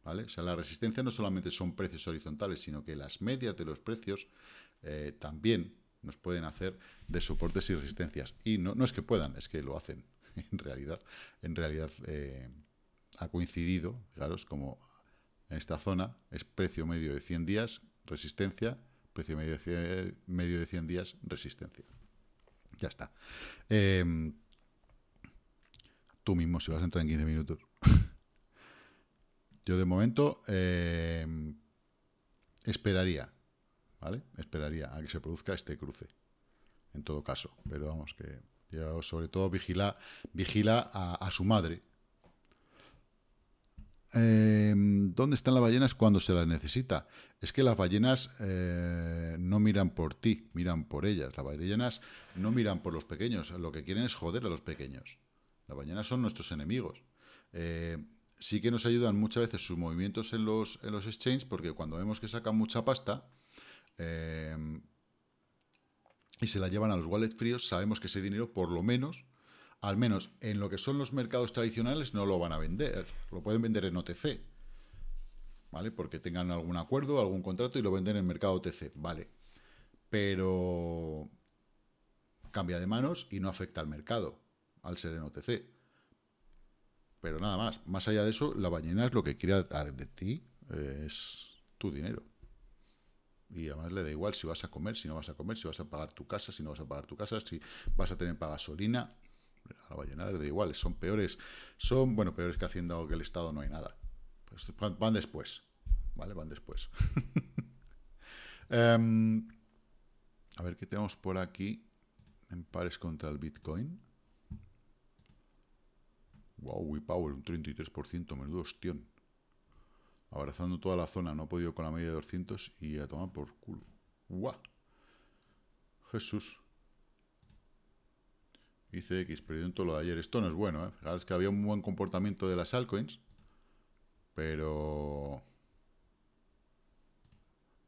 ¿Vale? O sea, las resistencias no solamente son precios horizontales, sino que las medias de los precios eh, también nos pueden hacer de soportes y resistencias. Y no, no es que puedan, es que lo hacen. *laughs* En realidad, en realidad eh, ha coincidido, fijaros, como en esta zona es precio medio de 100 días, resistencia, precio medio de 100, medio de 100 días, resistencia. Ya está. Em, tú mismo, si vas a entrar en 15 minutos. *laughs* Yo de momento em, esperaría ¿vale? Esperaría a que se produzca este cruce, en todo caso. Pero vamos, que sobre todo vigila, vigila a, su madre. Em, ¿Dónde están las ballenas cuando se las necesita? Es que las ballenas eh, no miran por ti, miran por ellas. Las ballenas no miran por los pequeños, lo que quieren es joder a los pequeños. Las ballenas son nuestros enemigos. Eh, sí que nos ayudan muchas veces sus movimientos en los, en los exchanges, porque cuando vemos que sacan mucha pasta, Em, y se la llevan a los wallets fríos, sabemos que ese dinero, por lo menos, al menos en lo que son los mercados tradicionales, no lo van a vender. Lo pueden vender en OTC, ¿vale? Porque tengan algún acuerdo, algún contrato y lo venden en el mercado OTC, ¿vale? Pero cambia de manos y no afecta al mercado, al ser en OTC. Pero nada más, más allá de eso, la ballena es lo que quiere de ti, es tu dinero. Y además le da igual si vas a comer, si no vas a comer, si vas a pagar tu casa, si no vas a pagar tu casa, si vas a tener para gasolina. A la ballena le da igual, son peores, son, bueno, peores que haciendo algo que el Estado, no hay nada. Pues van después, ¿vale? Van después. *laughs* Em, a ver qué tenemos por aquí en pares contra el Bitcoin. Wow, WePower, un 33%, menudo ostión abrazando toda la zona. No ha podido con la media de 200 y a tomar por culo. ¡Guau! Jesús. X perdió en todo lo de ayer. Esto no es bueno, ¿eh? Fijaros que había un buen comportamiento de las altcoins, pero...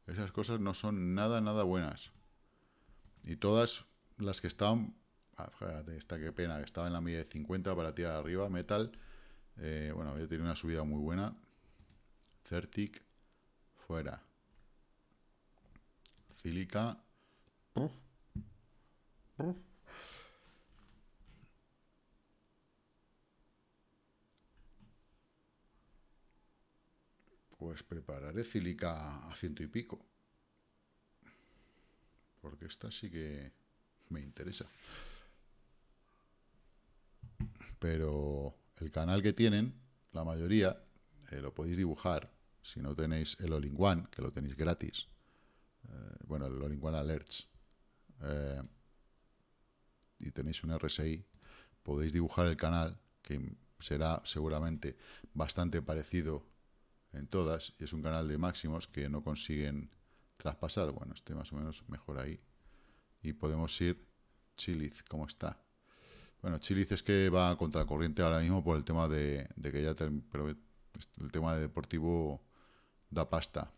Esas cosas no son nada, nada buenas. Y todas las que estaban... Ah, esta qué pena, estaba en la media de 50 para tirar arriba, metal. Eh, bueno, había tenido una subida muy buena, Certic, fuera. Cílica Pues prepararé Cílica a ciento y pico. Porque esta sí que me interesa. Pero el canal que tienen, la mayoría, eh, lo podéis dibujar si no tenéis el All in One, que lo tenéis gratis, eh, bueno, el All in One Alerts, eh, y tenéis un RSI, podéis dibujar el canal, que será seguramente bastante parecido en todas, y es un canal de máximos que no consiguen traspasar. Bueno, este más o menos mejor ahí. Y podemos ir Chiliz, ¿cómo está? Bueno, Chiliz es que va contra corriente ahora mismo por el tema de, que ya pero el tema de deportivo da pasta.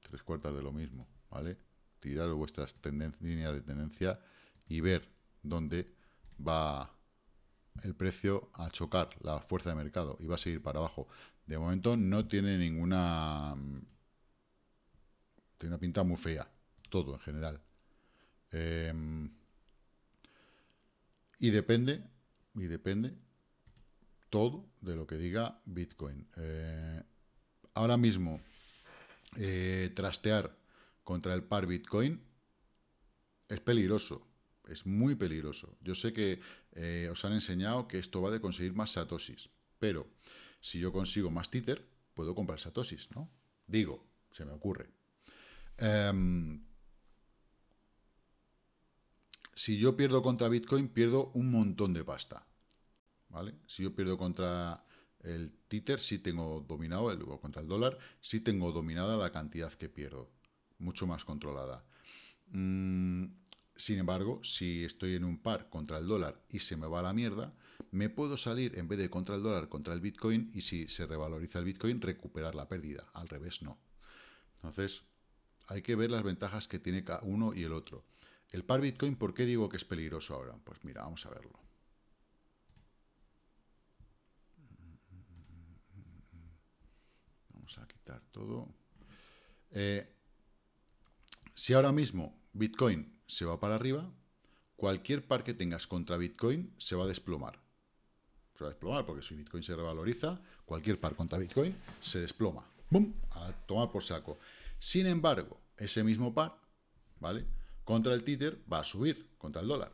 Tres cuartas de lo mismo, ¿vale? Tirar vuestras líneas de tendencia y ver dónde va el precio a chocar la fuerza de mercado y va a seguir para abajo. De momento no tiene ninguna... Tiene una pinta muy fea, todo en general. Em, y depende, y depende todo de lo que diga Bitcoin. Eh, ahora mismo, eh, trastear contra el par Bitcoin es peligroso. Es muy peligroso. Yo sé que eh, os han enseñado que esto va de conseguir más satosis. Pero si yo consigo más títer, puedo comprar satosis, ¿no? Digo, se me ocurre. Em, si yo pierdo contra Bitcoin, pierdo un montón de pasta. Si yo pierdo contra el títer, sí tengo dominado, el, contra el dólar, sí tengo dominada la cantidad que pierdo, mucho más controlada. Mm, sin embargo, si estoy en un par contra el dólar y se me va la mierda, me puedo salir en vez de contra el dólar, contra el Bitcoin y si se revaloriza el Bitcoin, recuperar la pérdida. Al revés, no. Entonces, hay que ver las ventajas que tiene cada uno y el otro. El par Bitcoin, ¿por qué digo que es peligroso ahora? Pues mira, vamos a verlo. todo. Eh, si ahora mismo Bitcoin se va para arriba, cualquier par que tengas contra Bitcoin se va a desplomar. Se va a desplomar porque si Bitcoin se revaloriza, cualquier par contra Bitcoin se desploma. ¡Bum! A tomar por saco. Sin embargo, ese mismo par, ¿vale? Contra el títer va a subir, contra el dólar.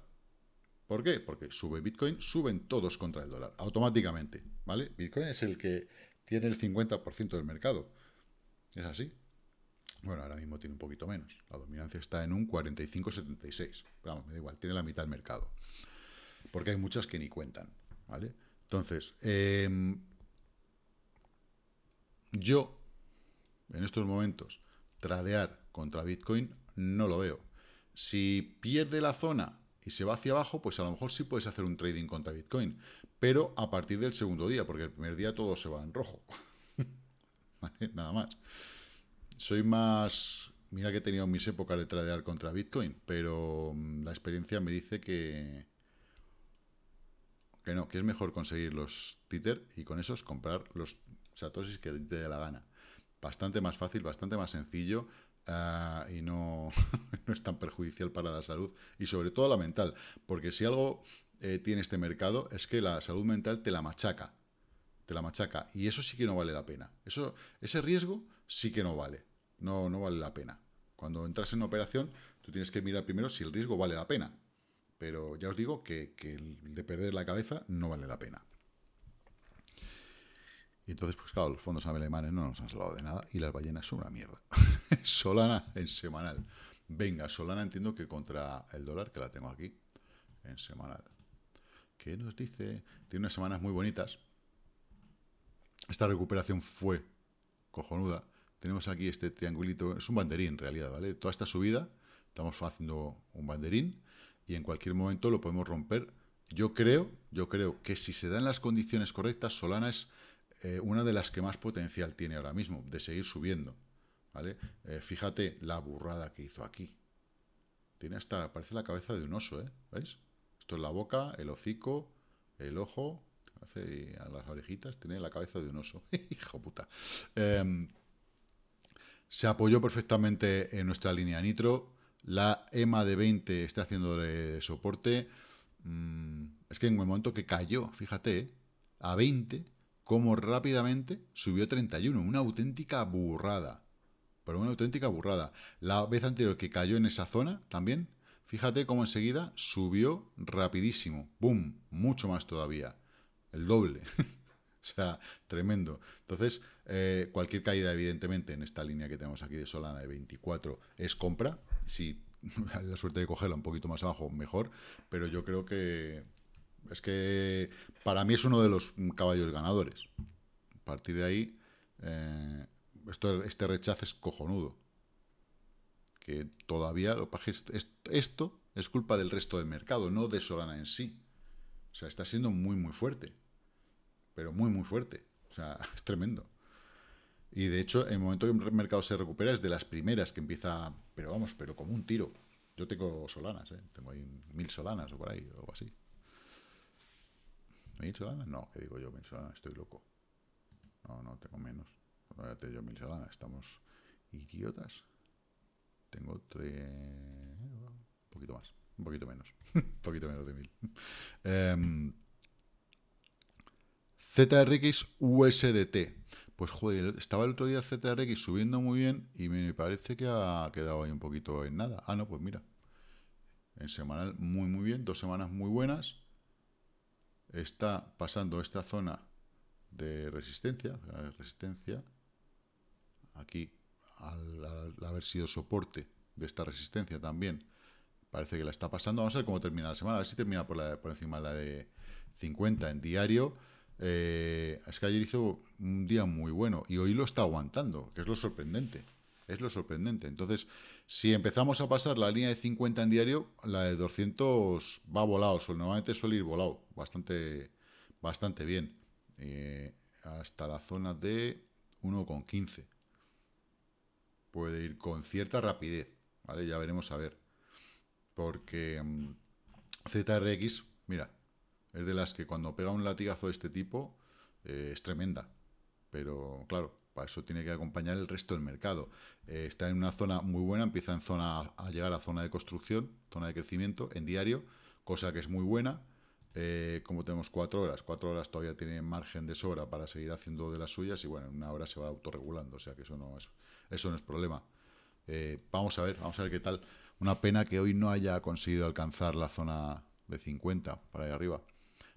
¿Por qué? Porque sube Bitcoin, suben todos contra el dólar, automáticamente, ¿vale? Bitcoin es el que tiene el 50% del mercado. Es así. Bueno, ahora mismo tiene un poquito menos. La dominancia está en un 45-76. Vamos, me da igual, tiene la mitad del mercado. Porque hay muchas que ni cuentan, ¿vale? Entonces, em, yo, en estos momentos, tradear contra Bitcoin no lo veo. Si pierde la zona y se va hacia abajo, pues a lo mejor sí puedes hacer un trading contra Bitcoin. Pero a partir del segundo día, porque el primer día todo se va en rojo. *laughs* Nada más. Soy más... Mira que he tenido mis épocas de tradear contra Bitcoin, pero mm, la experiencia me dice que... Que no, que es mejor conseguir los títer y con esos comprar los satosis que te dé la gana. Bastante más fácil, bastante más sencillo, ah, y no, *laughs* no, es tan perjudicial para la salud y sobre todo la mental, porque si algo eh, tiene este mercado es que la salud mental te la machaca, te la machaca. Y eso sí que no vale la pena. Eso, ese riesgo sí que no vale. No, no vale la pena. Cuando entras en una operación, tú tienes que mirar primero si el riesgo vale la pena. Pero ya os digo que, que el de perder la cabeza no vale la pena. Y entonces, pues claro, los fondos alemanes no nos han salvado de nada y las ballenas son una mierda. *laughs* Solana en semanal. Venga, Solana entiendo que contra el dólar, que la tengo aquí, en semanal. ¿Qué nos dice? Tiene unas semanas muy bonitas, esta recuperación fue cojonuda. Tenemos aquí este triangulito, es un banderín en realidad, ¿vale? Toda esta subida, estamos haciendo un banderín y en cualquier momento lo podemos romper. Yo creo, yo creo que si se dan las condiciones correctas, Solana es eh, una de las que más potencial tiene ahora mismo de seguir subiendo, ¿vale? Eh, fíjate la burrada que hizo aquí. Tiene hasta, parece la cabeza de un oso, ¿eh? ¿Veis? Esto es la boca, el hocico, el ojo, a las orejitas, tiene la cabeza de un oso. *laughs* Hijo puta. Em, se apoyó perfectamente en nuestra línea nitro. La EMA de 20 está haciéndole soporte. Mm, es que en el momento que cayó, fíjate, a 20, como rápidamente subió 31. Una auténtica burrada. Pero una auténtica burrada. La vez anterior que cayó en esa zona también, fíjate cómo enseguida subió rapidísimo. ...bum... Mucho más todavía el doble. *laughs* O sea, tremendo. Entonces, eh, cualquier caída, evidentemente, en esta línea que tenemos aquí de Solana de 24 es compra. Si hay *laughs* la suerte de cogerla un poquito más abajo, mejor. Pero yo creo que es que para mí es uno de los caballos ganadores. A partir de ahí, eh, esto, este rechazo es cojonudo. Que todavía lo Esto es culpa del resto del mercado, no de Solana en sí. O sea, está siendo muy, muy fuerte pero muy, muy fuerte. O sea, *laughs* es tremendo. Y de hecho, en el momento que el mercado se recupera, es de las primeras que empieza, pero vamos, pero como un tiro. Yo tengo solanas, ¿eh? tengo ahí mil solanas o por ahí, o algo así. ¿Mil solanas? No, que digo yo, mil solanas, estoy loco. No, no, tengo menos. yo mil solanas, estamos idiotas. Tengo tres. Un poquito más, un poquito menos. *laughs* un poquito menos de mil. *laughs* Em, ZRX USDT. Pues joder, estaba el otro día ZRX subiendo muy bien y me parece que ha quedado ahí un poquito en nada. Ah, no, pues mira. En semanal muy muy bien, dos semanas muy buenas. Está pasando esta zona de resistencia, resistencia, aquí al, haber sido soporte de esta resistencia también, parece que la está pasando. Vamos a ver cómo termina la semana, a ver si termina por, la, por encima de la de 50 en diario es que ayer hizo un día muy bueno y hoy lo está aguantando, que es lo sorprendente. Es lo sorprendente. Entonces, si empezamos a pasar la línea de 50 en diario, la de 200 va volado. Normalmente suele ir volado bastante, bastante bien. Eh, hasta la zona de 1,15. Puede ir con cierta rapidez. ¿vale? Ya veremos a ver. Porque mm, ZRX, mira, es de las que cuando pega un latigazo de este tipo eh, es tremenda. Pero claro, para eso tiene que acompañar el resto del mercado. Eh, está en una zona muy buena, empieza en zona a llegar a zona de construcción, zona de crecimiento en diario, cosa que es muy buena. Eh, como tenemos cuatro horas, cuatro horas todavía tiene margen de sobra para seguir haciendo de las suyas y bueno, en una hora se va autorregulando, o sea que eso no es, eso no es problema. vamos a ver, vamos a ver qué tal. Una pena que hoy no haya conseguido alcanzar la zona de 50 para ahí arriba.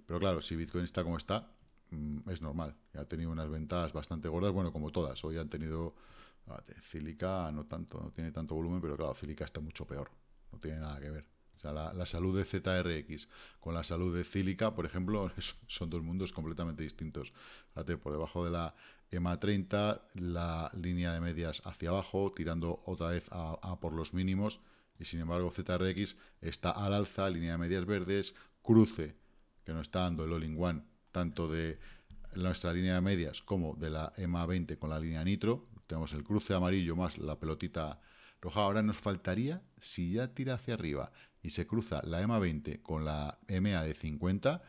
Pero claro, si Bitcoin está como está, mm, es normal. Ha tenido unas ventas bastante gordas, bueno, como todas. Hoy han tenido Cílica, no tanto, no tiene tanto volumen, pero claro, Cílica está mucho peor. No tiene nada que ver. O sea, la, salud de ZRX con la salud de Cílica, por ejemplo, *laughs* son dos mundos completamente distintos. por debajo de la EMA 30, la línea de medias hacia abajo, tirando otra vez a por los mínimos, y sin embargo ZRX está al alza, línea de medias verdes, cruce que nos está dando el All-in-One, tanto de nuestra línea de medias como de la EMA 20 con la línea nitro. Tenemos el cruce amarillo más la pelotita roja. Ahora nos faltaría, si ya tira hacia arriba y se cruza la EMA 20 con la EMA de 50,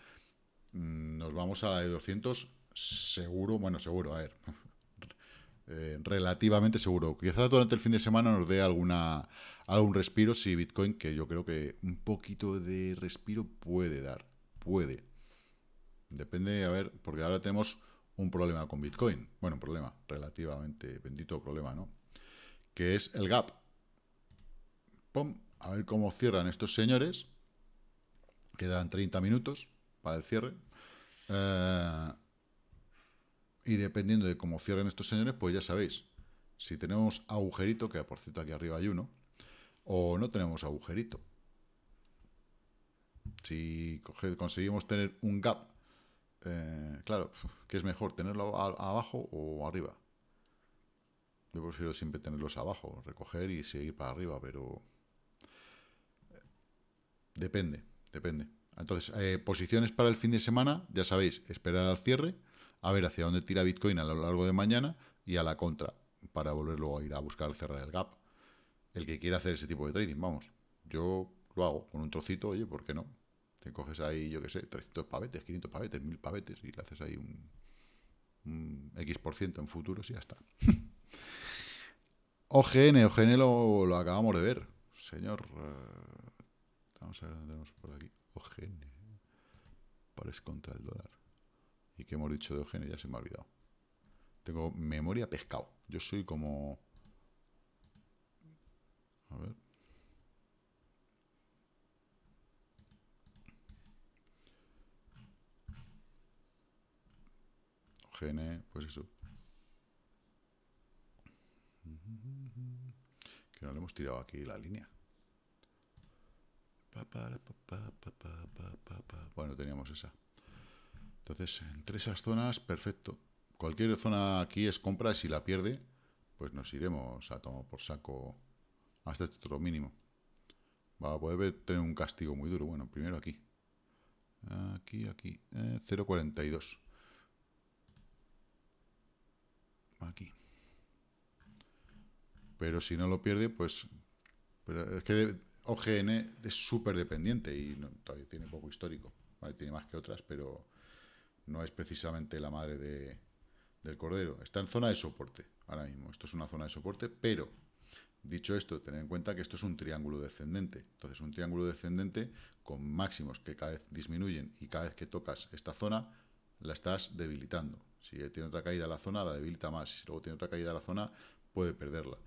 mm, nos vamos a la de 200 seguro, bueno, seguro, a ver, *laughs* eh, relativamente seguro. Quizás durante el fin de semana nos dé alguna, algún respiro si Bitcoin, que yo creo que un poquito de respiro puede dar puede. Depende, a ver, porque ahora tenemos un problema con Bitcoin. Bueno, un problema, relativamente, bendito problema, ¿no? Que es el gap. Pum, a ver cómo cierran estos señores. Quedan 30 minutos para el cierre. Eh, y dependiendo de cómo cierren estos señores, pues ya sabéis, si tenemos agujerito, que por cierto aquí arriba hay uno, o no tenemos agujerito. Si conseguimos tener un gap, eh, claro, ¿qué es mejor? ¿Tenerlo abajo o arriba? Yo prefiero siempre tenerlos abajo, recoger y seguir para arriba, pero... Eh, depende, depende. Entonces, eh, posiciones para el fin de semana, ya sabéis, esperar al cierre, a ver hacia dónde tira Bitcoin a lo largo de mañana y a la contra, para volverlo a ir a buscar cerrar el gap. El que quiera hacer ese tipo de trading, vamos. Yo lo hago con un trocito, oye, ¿por qué no? Te coges ahí, yo qué sé, 300 pavetes, 500 pavetes, 1000 pavetes y le haces ahí un, X% en futuros y ya está. *laughs* OGN, OGN lo, acabamos de ver. Señor, eh, vamos a ver dónde tenemos por aquí. OGN, pares contra el dólar. ¿Y qué hemos dicho de OGN? Ya se me ha olvidado. Tengo memoria pescado. Yo soy como... A ver. pues eso. Que no le hemos tirado aquí la línea. Bueno, teníamos esa. Entonces, entre esas zonas, perfecto. Cualquier zona aquí es compra y si la pierde, pues nos iremos a tomar por saco hasta este otro mínimo. Va a pues poder tener un castigo muy duro. Bueno, primero aquí. Aquí, aquí. Eh, 0.42. aquí. Pero si no lo pierde, pues... es que OGN es súper dependiente y todavía tiene poco histórico. tiene más que otras, pero no es precisamente la madre del cordero. Está en zona de soporte ahora mismo. Esto es una zona de soporte, pero dicho esto, tened en cuenta que esto es un triángulo descendente. Entonces, un triángulo descendente con máximos que cada vez disminuyen y cada vez que tocas esta zona, la estás debilitando. Si tiene otra caída a la zona, la debilita más. Si luego tiene otra caída a la zona, puede perderla.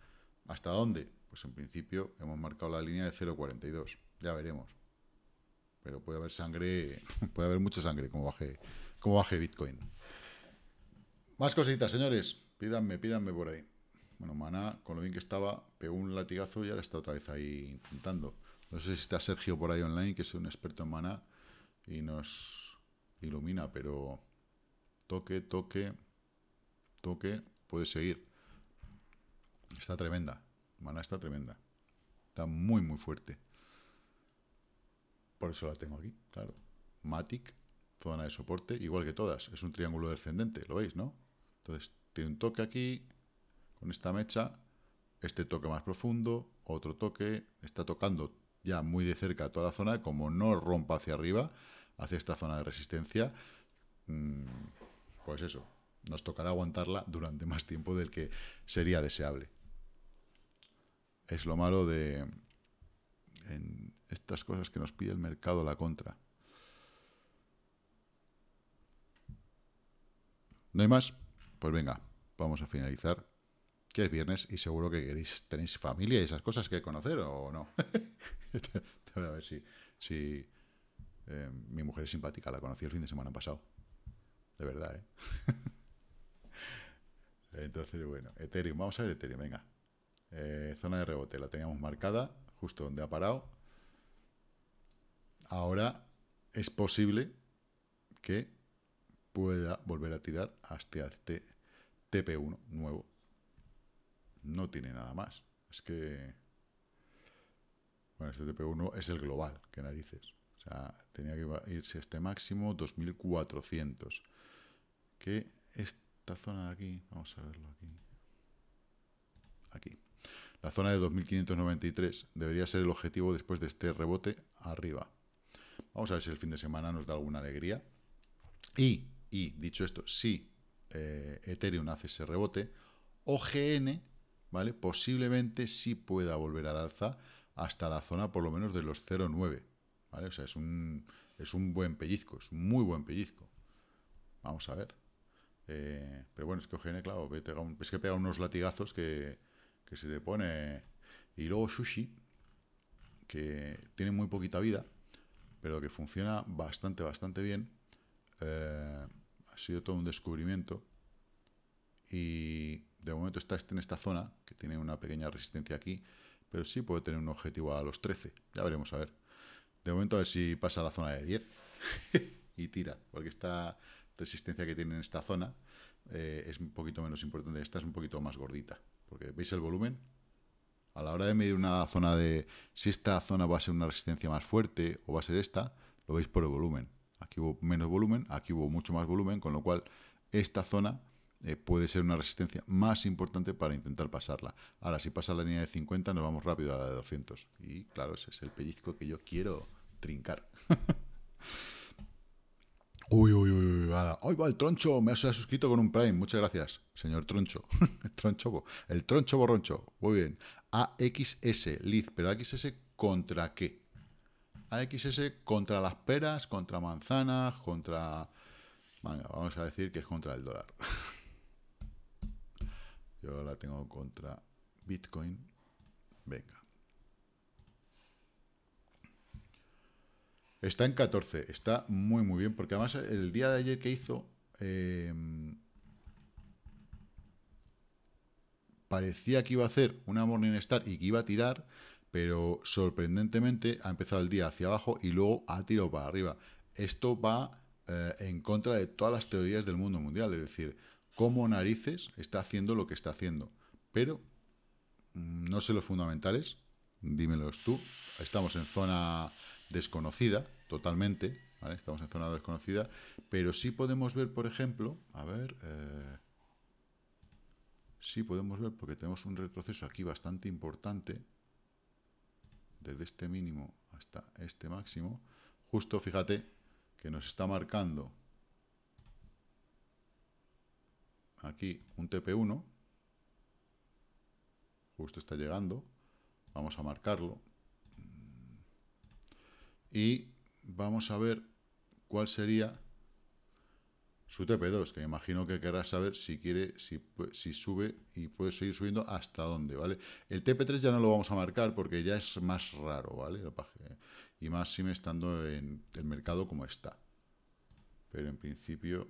¿Hasta dónde? Pues en principio hemos marcado la línea de 0.42. Ya veremos. Pero puede haber sangre, *laughs* puede haber mucha sangre como baje, como baje Bitcoin. Más cositas, señores. Pídanme, pídanme por ahí. Bueno, Maná, con lo bien que estaba, pegó un latigazo y ahora está otra vez ahí intentando. No sé si está Sergio por ahí online, que es un experto en Maná y nos ilumina, pero Toque, toque, toque. Puede seguir. Está tremenda. Mana está tremenda. Está muy, muy fuerte. Por eso la tengo aquí, claro. Matic, zona de soporte, igual que todas. Es un triángulo descendente, ¿lo veis, no? Entonces, tiene un toque aquí, con esta mecha, este toque más profundo, otro toque, está tocando ya muy de cerca toda la zona, como no rompa hacia arriba, hacia esta zona de resistencia, mm, pues eso, nos tocará aguantarla durante más tiempo del que sería deseable. Es lo malo de en estas cosas que nos pide el mercado la contra. ¿No hay más? Pues venga, vamos a finalizar, que es viernes y seguro que queréis, tenéis familia y esas cosas que conocer o no. *laughs* a ver si, eh, mi mujer es simpática, la conocí el fin de semana pasado de verdad, ¿eh? *laughs* Entonces, bueno, Ethereum, vamos a ver Ethereum, venga. Eh, zona de rebote, la teníamos marcada, justo donde ha parado. Ahora es posible que pueda volver a tirar hasta este TP1 nuevo. No tiene nada más. Es que... Bueno, este TP1 es el global, que narices. O sea, tenía que irse este máximo 2400 que esta zona de aquí, vamos a verlo aquí, aquí. La zona de 2.593 debería ser el objetivo después de este rebote arriba. Vamos a ver si el fin de semana nos da alguna alegría. Y, dicho esto, si eh, Ethereum hace ese rebote, OGN, ¿vale? Posiblemente sí pueda volver al alza hasta la zona por lo menos de los 0,9, ¿vale? O sea, es un, es un buen pellizco, es un muy buen pellizco. Vamos a ver. Eh, pero bueno, es que OGN, claro, es que pega unos latigazos que, se te pone. Y luego Sushi, que tiene muy poquita vida, pero que funciona bastante, bastante bien. Eh, ha sido todo un descubrimiento. Y de momento está en esta zona, que tiene una pequeña resistencia aquí, pero sí puede tener un objetivo a los 13. Ya veremos, a ver. De momento a ver si pasa a la zona de 10 *laughs* y tira, porque esta resistencia que tiene en esta zona eh, es un poquito menos importante. Esta es un poquito más gordita, porque veis el volumen. A la hora de medir una zona de si esta zona va a ser una resistencia más fuerte o va a ser esta, lo veis por el volumen. Aquí hubo menos volumen, aquí hubo mucho más volumen, con lo cual esta zona eh, puede ser una resistencia más importante para intentar pasarla. Ahora, si pasa la línea de 50, nos vamos rápido a la de 200. Y claro, ese es el pellizco que yo quiero trincar. *laughs* Uy, uy, uy, uy, Hoy va el troncho, me has suscrito con un Prime. Muchas gracias, señor troncho. *laughs* el troncho, el troncho borroncho. Muy bien. AXS, Liz, pero AXS contra qué? AXS contra las peras, contra manzanas, contra... Venga, vamos a decir que es contra el dólar. *laughs* Yo la tengo contra Bitcoin. Venga. Está en 14, está muy, muy bien, porque además el día de ayer que hizo... Em, parecía que iba a hacer una Morning Star y que iba a tirar, pero sorprendentemente ha empezado el día hacia abajo y luego ha tirado para arriba. Esto va eh, en contra de todas las teorías del mundo mundial, es decir, cómo narices está haciendo lo que está haciendo. Pero mm, no sé los fundamentales, dímelos tú. Estamos en zona desconocida totalmente, estamos en zona desconocida, pero sí podemos ver, por ejemplo, a ver, eh, sí podemos ver, porque tenemos un retroceso aquí bastante importante, desde este mínimo hasta este máximo, justo, fíjate, que nos está marcando aquí un TP1, justo está llegando, vamos a marcarlo, y vamos a ver cuál sería su TP2, que me imagino que querrá saber si quiere, si, sube y puede seguir subiendo hasta dónde, ¿vale? El TP3 ya no lo vamos a marcar porque ya es más raro, ¿vale? ¿eh? Y más si me estando en el mercado como está. Pero en principio,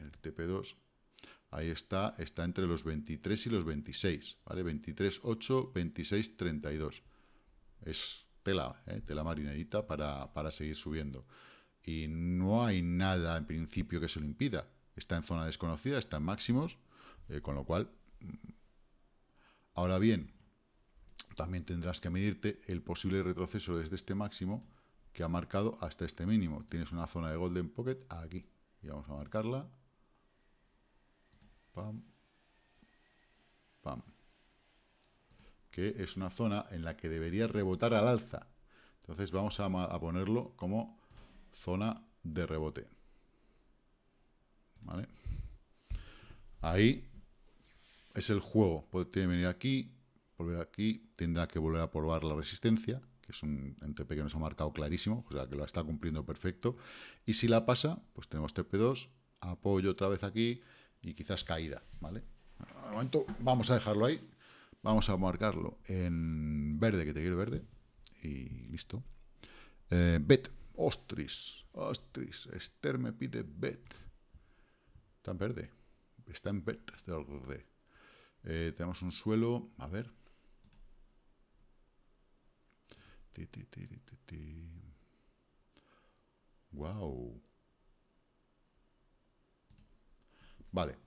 el TP2, ahí está, está entre los 23 y los 26, ¿vale? 23, 8, 26, 32. Es Tela, eh, tela marinerita para, seguir subiendo. Y no hay nada en principio que se lo impida. Está en zona desconocida, está en máximos, eh, con lo cual... Mm, ahora bien, también tendrás que medirte el posible retroceso desde este máximo que ha marcado hasta este mínimo. Tienes una zona de Golden Pocket aquí. Y vamos a marcarla. Pam. Pam que es una zona en la que debería rebotar al alza. Entonces vamos a, ponerlo como zona de rebote. Ahí es el juego. Puede que venir aquí, volver aquí, tendrá que volver a probar la resistencia, que es un TP que nos ha marcado clarísimo, o sea que lo está cumpliendo perfecto. Y si la pasa, pues tenemos TP2, apoyo otra vez aquí y quizás caída, ¿vale? De momento vamos a dejarlo ahí, Vamos a marcarlo en verde, que te quiero verde. Y listo. Eh, bet. Ostris. Ostris. Esther me pide bet. Está en verde. Está en verde. Eh, tenemos un suelo. A ver. Wow. Vale.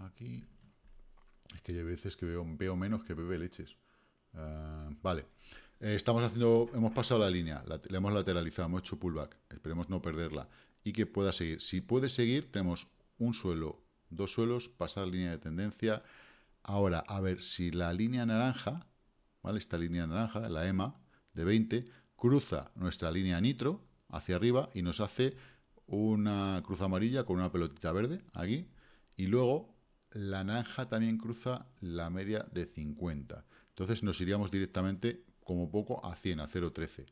Aquí. Es que hay veces que veo, menos que bebe leches. Ah, vale. Eh, estamos haciendo. Hemos pasado la línea. La, la, hemos lateralizado. Hemos hecho pullback. Esperemos no perderla. Y que pueda seguir. Si puede seguir, tenemos un suelo, dos suelos, pasar línea de tendencia. Ahora, a ver si la línea naranja, ¿vale? Esta línea naranja, la EMA de 20, cruza nuestra línea nitro hacia arriba y nos hace una cruz amarilla con una pelotita verde aquí. Y luego la naranja también cruza la media de 50. Entonces nos iríamos directamente, como poco, a 100, a 0,13.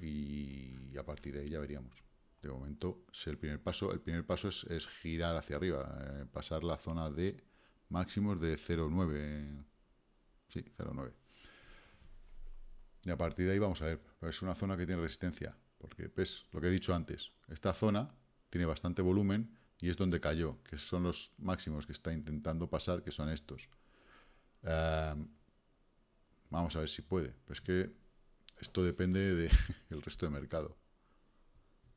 Y a partir de ahí ya veríamos. De momento, el primer paso, el primer paso es, girar hacia arriba, eh, pasar la zona de máximos de 0,9. Sí, 0,9. Y a partir de ahí vamos a ver. Es una zona que tiene resistencia. Porque, ves, pues, lo que he dicho antes, esta zona tiene bastante volumen y es donde cayó, que son los máximos que está intentando pasar, que son estos. Em, vamos a ver si puede. Pero es que esto depende del *laughs* resto de mercado.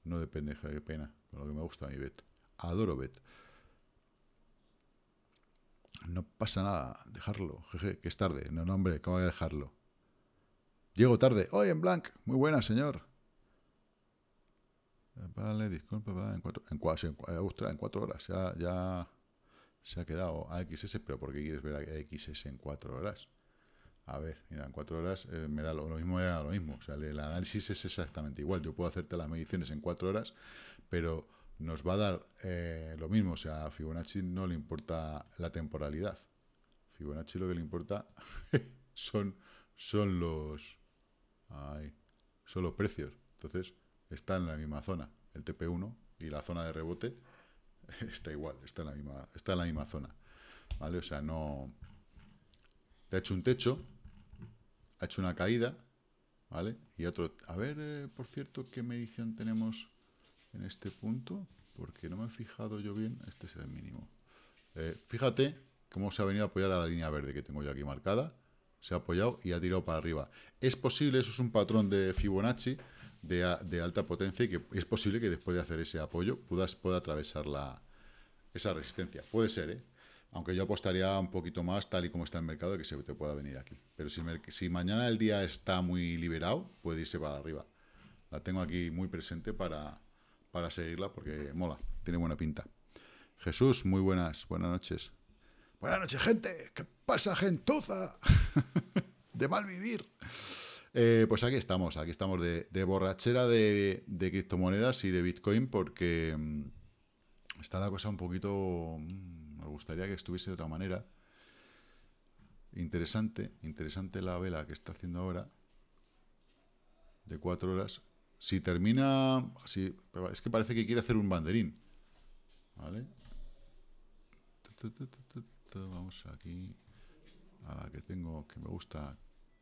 No depende, qué pena, con lo que me gusta a mi bet. Adoro bet. No pasa nada, dejarlo, jeje, que es tarde. No, no, hombre, ¿cómo voy a dejarlo? Llego tarde. Hoy en blanc. Muy buena, señor. Eh, vale, disculpa, va, en cuatro, en, cuatro, en horas. Ya, ya se ha quedado AXS, pero ¿por qué quieres ver AXS en cuatro horas? A ver, mira, en cuatro horas eh, me da lo, mismo, da lo mismo. O el análisis es exactamente igual. Yo puedo hacerte las mediciones en cuatro horas, pero nos va a dar eh, lo mismo. O sea, a Fibonacci no le importa la temporalidad. Fibonacci lo que le importa *laughs* son, son los. son los precios. Entonces, está en la misma zona, el TP1 y la zona de rebote *laughs* está igual, está en la misma, está en la misma zona. ¿Vale? O sea, no. Te ha hecho un techo, ha hecho una caída, ¿vale? Y otro. A ver, eh, por cierto, qué medición tenemos en este punto, porque no me he fijado yo bien. Este es el mínimo. Eh, fíjate cómo se ha venido a apoyar a la línea verde que tengo yo aquí marcada. Se ha apoyado y ha tirado para arriba. Es posible, eso es un patrón de Fibonacci de, alta potencia y que es posible que después de hacer ese apoyo puedas, pueda atravesar esa resistencia. Puede ser, ¿eh? aunque yo apostaría un poquito más tal y como está el mercado que se te pueda venir aquí. Pero si, si mañana el día está muy liberado, puede irse para arriba. La tengo aquí muy presente para, seguirla porque mola, tiene buena pinta. Jesús, muy buenas, buenas noches. Buenas noches, gente. ¿Qué pasa, gentuza? *laughs* de mal vivir. Eh, pues aquí estamos, aquí estamos de, borrachera de, criptomonedas y de Bitcoin porque mm, está la cosa un poquito... Mm, me gustaría que estuviese de otra manera. Interesante, interesante la vela que está haciendo ahora de cuatro horas. Si termina... es que parece que quiere hacer un banderín. ¿Vale? Vamos aquí a la que tengo, que me gusta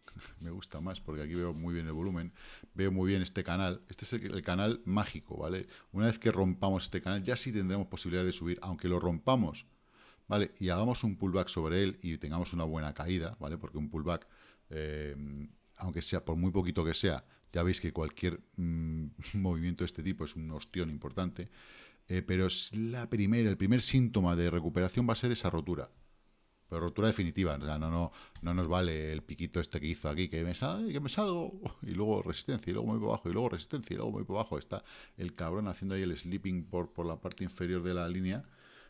*laughs* me gusta más porque aquí veo muy bien el volumen, veo muy bien este canal, este es el, canal mágico, ¿vale? Una vez que rompamos este canal ya sí tendremos posibilidad de subir, aunque lo rompamos, ¿vale? Y hagamos un pullback sobre él y tengamos una buena caída, ¿vale? Porque un pullback, eh, aunque sea por muy poquito que sea, ya veis que cualquier mm, *laughs* movimiento de este tipo es un ostión importante, eh, pero es la primera, el primer síntoma de recuperación va a ser esa rotura, pero rotura definitiva, no, no, no nos vale el piquito este que hizo aquí, que me, que me salgo, y luego resistencia, y luego muy bajo abajo, y luego resistencia, y luego muy bajo abajo. Está el cabrón haciendo ahí el sleeping por, por la parte inferior de la línea,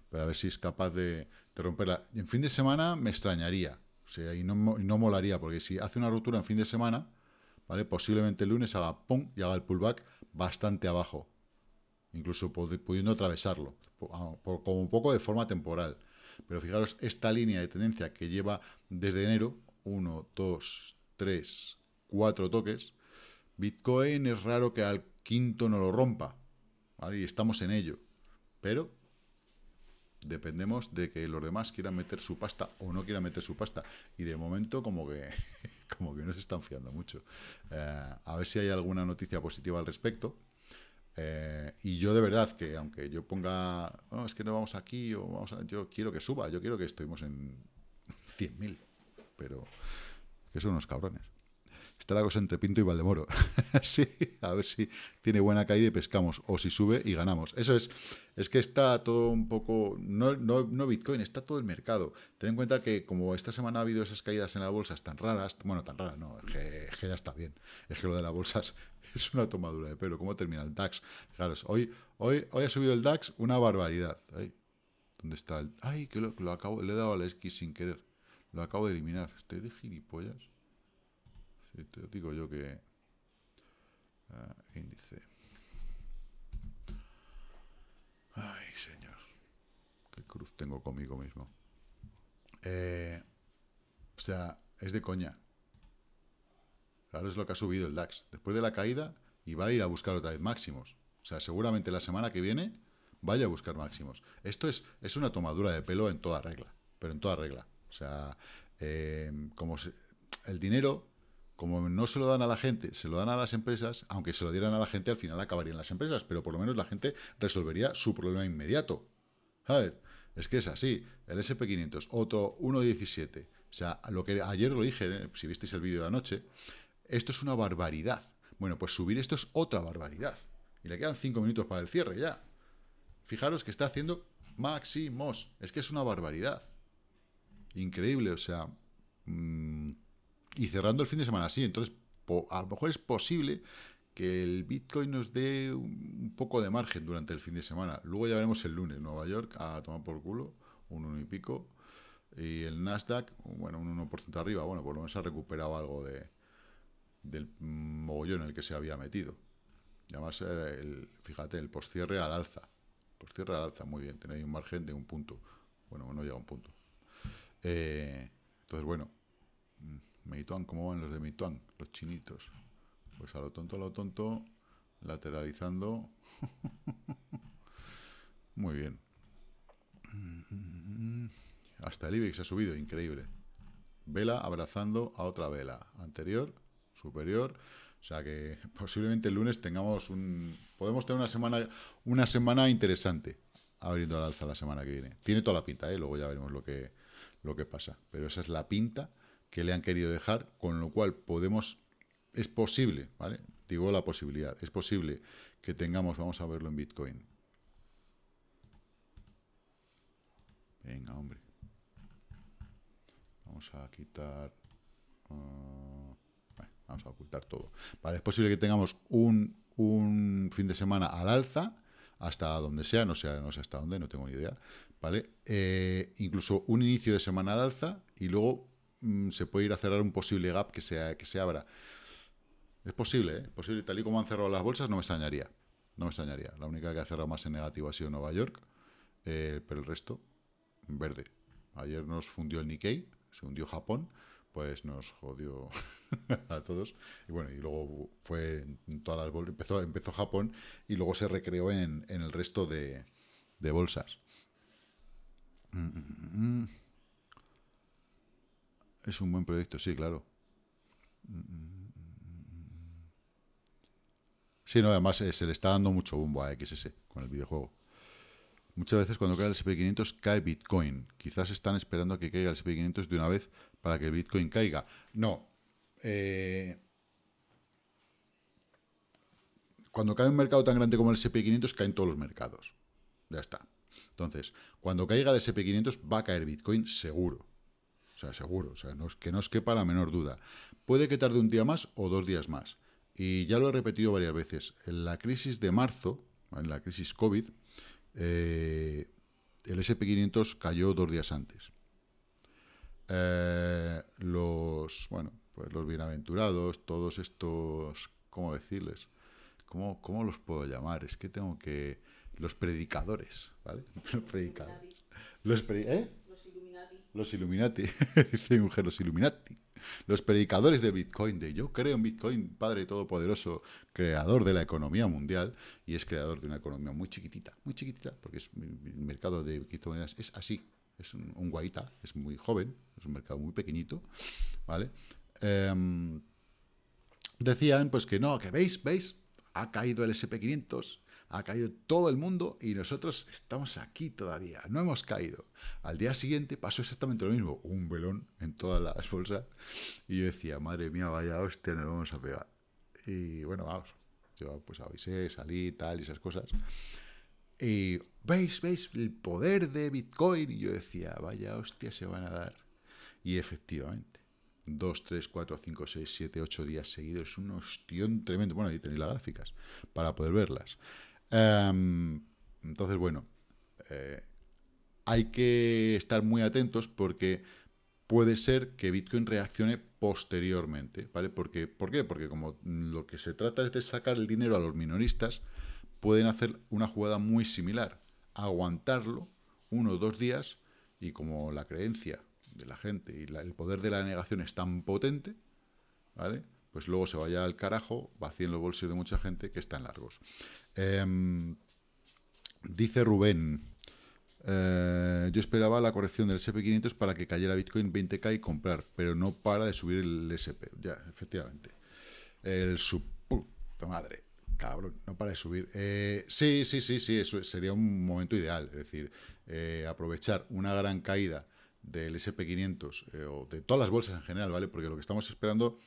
pero a ver si es capaz de, de romperla. En fin de semana me extrañaría, o sea, y no, no molaría, porque si hace una rotura en fin de semana, ¿vale? Posiblemente el lunes haga pum y haga el pullback bastante abajo, incluso pudiendo atravesarlo, ah, por, como un poco de forma temporal pero fijaros esta línea de tendencia que lleva desde enero, 1, 2, 3, 4 toques. Bitcoin es raro que al quinto no lo rompa, ¿vale? Y estamos en ello. Pero dependemos de que los demás quieran meter su pasta o no quieran meter su pasta. Y de momento como que, *laughs* como que no se están fiando mucho. Eh, a ver si hay alguna noticia positiva al respecto. Eh, y yo de verdad que aunque yo ponga, no oh, es que no vamos aquí, o vamos yo quiero que suba, yo quiero que estemos en 100.000, pero que son unos cabrones. Está la cosa entre Pinto y Valdemoro. *laughs* sí, a ver si tiene buena caída y pescamos, o si sube y ganamos. Eso es, es que está todo un poco, no, Bitcoin, está todo el mercado. Ten en cuenta que como esta semana ha habido esas caídas en las bolsas tan raras, bueno, tan raras, no, que ya está bien. Es que lo de las bolsas *laughs* es una tomadura de pelo. ¿Cómo termina el DAX? Fijaros, hoy, hoy, hoy ha subido el DAX una barbaridad. ¿Dónde está el...? Ay, que lo, lo acabo... Le he dado al X sin querer. Lo acabo de eliminar. ¿Estoy de gilipollas? te digo yo que... Ah, índice. Ay, señor. Qué cruz tengo conmigo mismo. Eh, o sea, es de coña ahora es lo que ha subido el DAX. Después de la caída, y va a ir a buscar otra vez máximos. O sea, seguramente la semana que viene vaya a buscar máximos. Esto es, es una tomadura de pelo en toda regla, pero en toda regla. O sea, eh, como el dinero, como no se lo dan a la gente, se lo dan a las empresas, aunque se lo dieran a la gente, al final acabarían las empresas, pero por lo menos la gente resolvería su problema inmediato. A ver, Es que es así. El SP500, otro 1.17. O sea, lo que ayer lo dije, ¿eh? si visteis el vídeo de anoche, esto es una barbaridad. Bueno, pues subir esto es otra barbaridad. Y le quedan 5 minutos para el cierre ya. Fijaros que está haciendo máximos. Es que es una barbaridad. Increíble, o sea... Mm, y cerrando el fin de semana así, entonces a lo mejor es posible que el Bitcoin nos dé un poco de margen durante el fin de semana. Luego ya veremos el lunes, Nueva York a tomar por culo, un uno y pico. Y el Nasdaq, bueno, un 1% arriba, bueno, por lo menos ha recuperado algo de, del mogollón en el que se había metido. Y además, eh, el, fíjate, el postcierre al alza. Postcierre al alza, muy bien. Tenéis un margen de un punto. Bueno, no llega un punto. Eh, entonces, bueno, mm, Meituan, ¿cómo van los de Meituan? Los chinitos. Pues a lo tonto, a lo tonto, lateralizando. *laughs* muy bien. Hasta el IBEX ha subido, increíble. Vela abrazando a otra vela anterior superior. O sea que *laughs* posiblemente el lunes tengamos un. Podemos tener una semana, una semana interesante abriendo al alza la semana que viene. Tiene toda la pinta, ¿eh? luego ya veremos lo que, lo que pasa. Pero esa es la pinta que le han querido dejar, con lo cual podemos. Es posible, ¿vale? Digo la posibilidad. Es posible que tengamos, vamos a verlo en Bitcoin. Venga, hombre. Vamos a quitar. Ah, Vamos a ocultar todo. Vale, es posible que tengamos un, fin de semana al alza, hasta donde sea, no sé, no sé hasta dónde, no tengo ni idea, ¿vale? Eh, incluso un inicio de semana al alza y luego mm, se puede ir a cerrar un posible gap que, sea, que se abra. Es posible, ¿eh? posible, tal y como han cerrado las bolsas, no me extrañaría. No me extrañaría. La única que ha cerrado más en negativo ha sido Nueva York, eh, pero el resto, verde. Ayer nos fundió el Nikkei, se hundió Japón, pues nos jodió *laughs* a todos. Y bueno, y luego fue en todas las bolsas, empezó, empezó Japón y luego se recreó en, el resto de, de bolsas. Es un buen proyecto, sí, claro. Sí, no, además eh, se le está dando mucho bombo a XS con el videojuego. Muchas veces cuando cae el SP500 cae Bitcoin. Quizás están esperando a que caiga el SP500 de una vez para que el Bitcoin caiga. No. Eh, cuando cae un mercado tan grande como el SP500 caen todos los mercados. Ya está. Entonces, cuando caiga el SP500 va a caer Bitcoin seguro. O sea, seguro. O sea, que no os quepa la menor duda. Puede que tarde un día más o dos días más. Y ya lo he repetido varias veces. En la crisis de marzo, en la crisis COVID, eh, el SP500 cayó dos días antes. Eh, los, bueno, pues los bienaventurados, todos estos, ¿cómo decirles? ¿Cómo, los puedo llamar? Es que tengo que... Los predicadores, ¿vale? *laughs* Los predicadores. ¿Eh? Los Illuminati, *laughs* dice un los Illuminati. Los predicadores de Bitcoin, de yo creo en Bitcoin, Padre Todopoderoso, creador de la economía mundial, y es creador de una economía muy chiquitita, muy chiquitita, porque es, el mercado de criptomonedas es así, es un, guaita, es muy joven, es un mercado muy pequeñito, ¿vale? Em, decían, pues que no, que veis, veis, ha caído el SP500, ha caído todo el mundo y nosotros estamos aquí todavía, no hemos caído. Al día siguiente pasó exactamente lo mismo, un velón en todas las bolsas y yo decía, madre mía, vaya hostia, nos vamos a pegar. Y bueno, vamos, yo pues avisé, salí, tal y esas cosas. Y veis, veis el poder de Bitcoin y yo decía, vaya hostia, se van a dar. Y efectivamente, 2, 3, 4, 5, 6, 7, 8 días seguidos. Es un ostión tremendo. Bueno, ahí tenéis las gráficas para poder verlas. Em, entonces, bueno, eh, hay que estar muy atentos porque puede ser que Bitcoin reaccione posteriormente, ¿vale? Porque, ¿Por qué? Porque como lo que se trata es de sacar el dinero a los minoristas, pueden hacer una jugada muy similar, aguantarlo uno o dos días y como la creencia de la gente y el poder de la negación es tan potente, ¿vale? pues luego se vaya al carajo, vacíen los bolsillos de mucha gente que están largos. Em, dice Rubén, eh, yo esperaba la corrección del SP500 para que cayera Bitcoin 20k y comprar, pero no para de subir el SP. Ya, efectivamente. El sub... Puta madre, cabrón, no para de subir. Eh, sí, sí, sí, sí, eso sería un momento ideal. Es decir, eh, aprovechar una gran caída del SP500 o de todas las bolsas en general, ¿vale? Porque lo que estamos esperando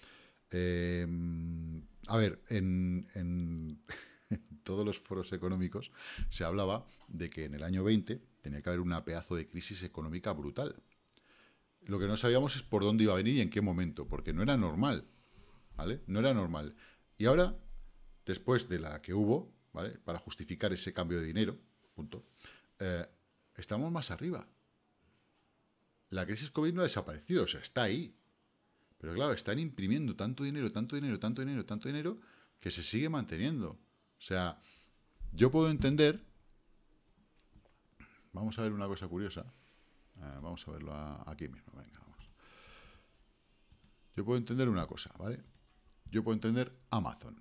Em, a ver, *laughs* en, todos los foros económicos se hablaba de que en el año 20 tenía que haber un pedazo de crisis económica brutal. Lo que no sabíamos es por dónde iba a venir y en qué momento, porque no era normal, ¿vale? No era normal. Y ahora, después de la que hubo, ¿vale? Para justificar ese cambio de dinero, punto, eh, estamos más arriba. La crisis COVID no ha desaparecido, o sea, está ahí, pero claro, están imprimiendo tanto dinero, tanto dinero, tanto dinero, tanto dinero, que se sigue manteniendo. O sea, yo puedo entender... Vamos a ver una cosa curiosa. Eh, vamos a verlo aquí mismo, venga, vamos. Yo puedo entender una cosa, ¿vale? Yo puedo entender Amazon.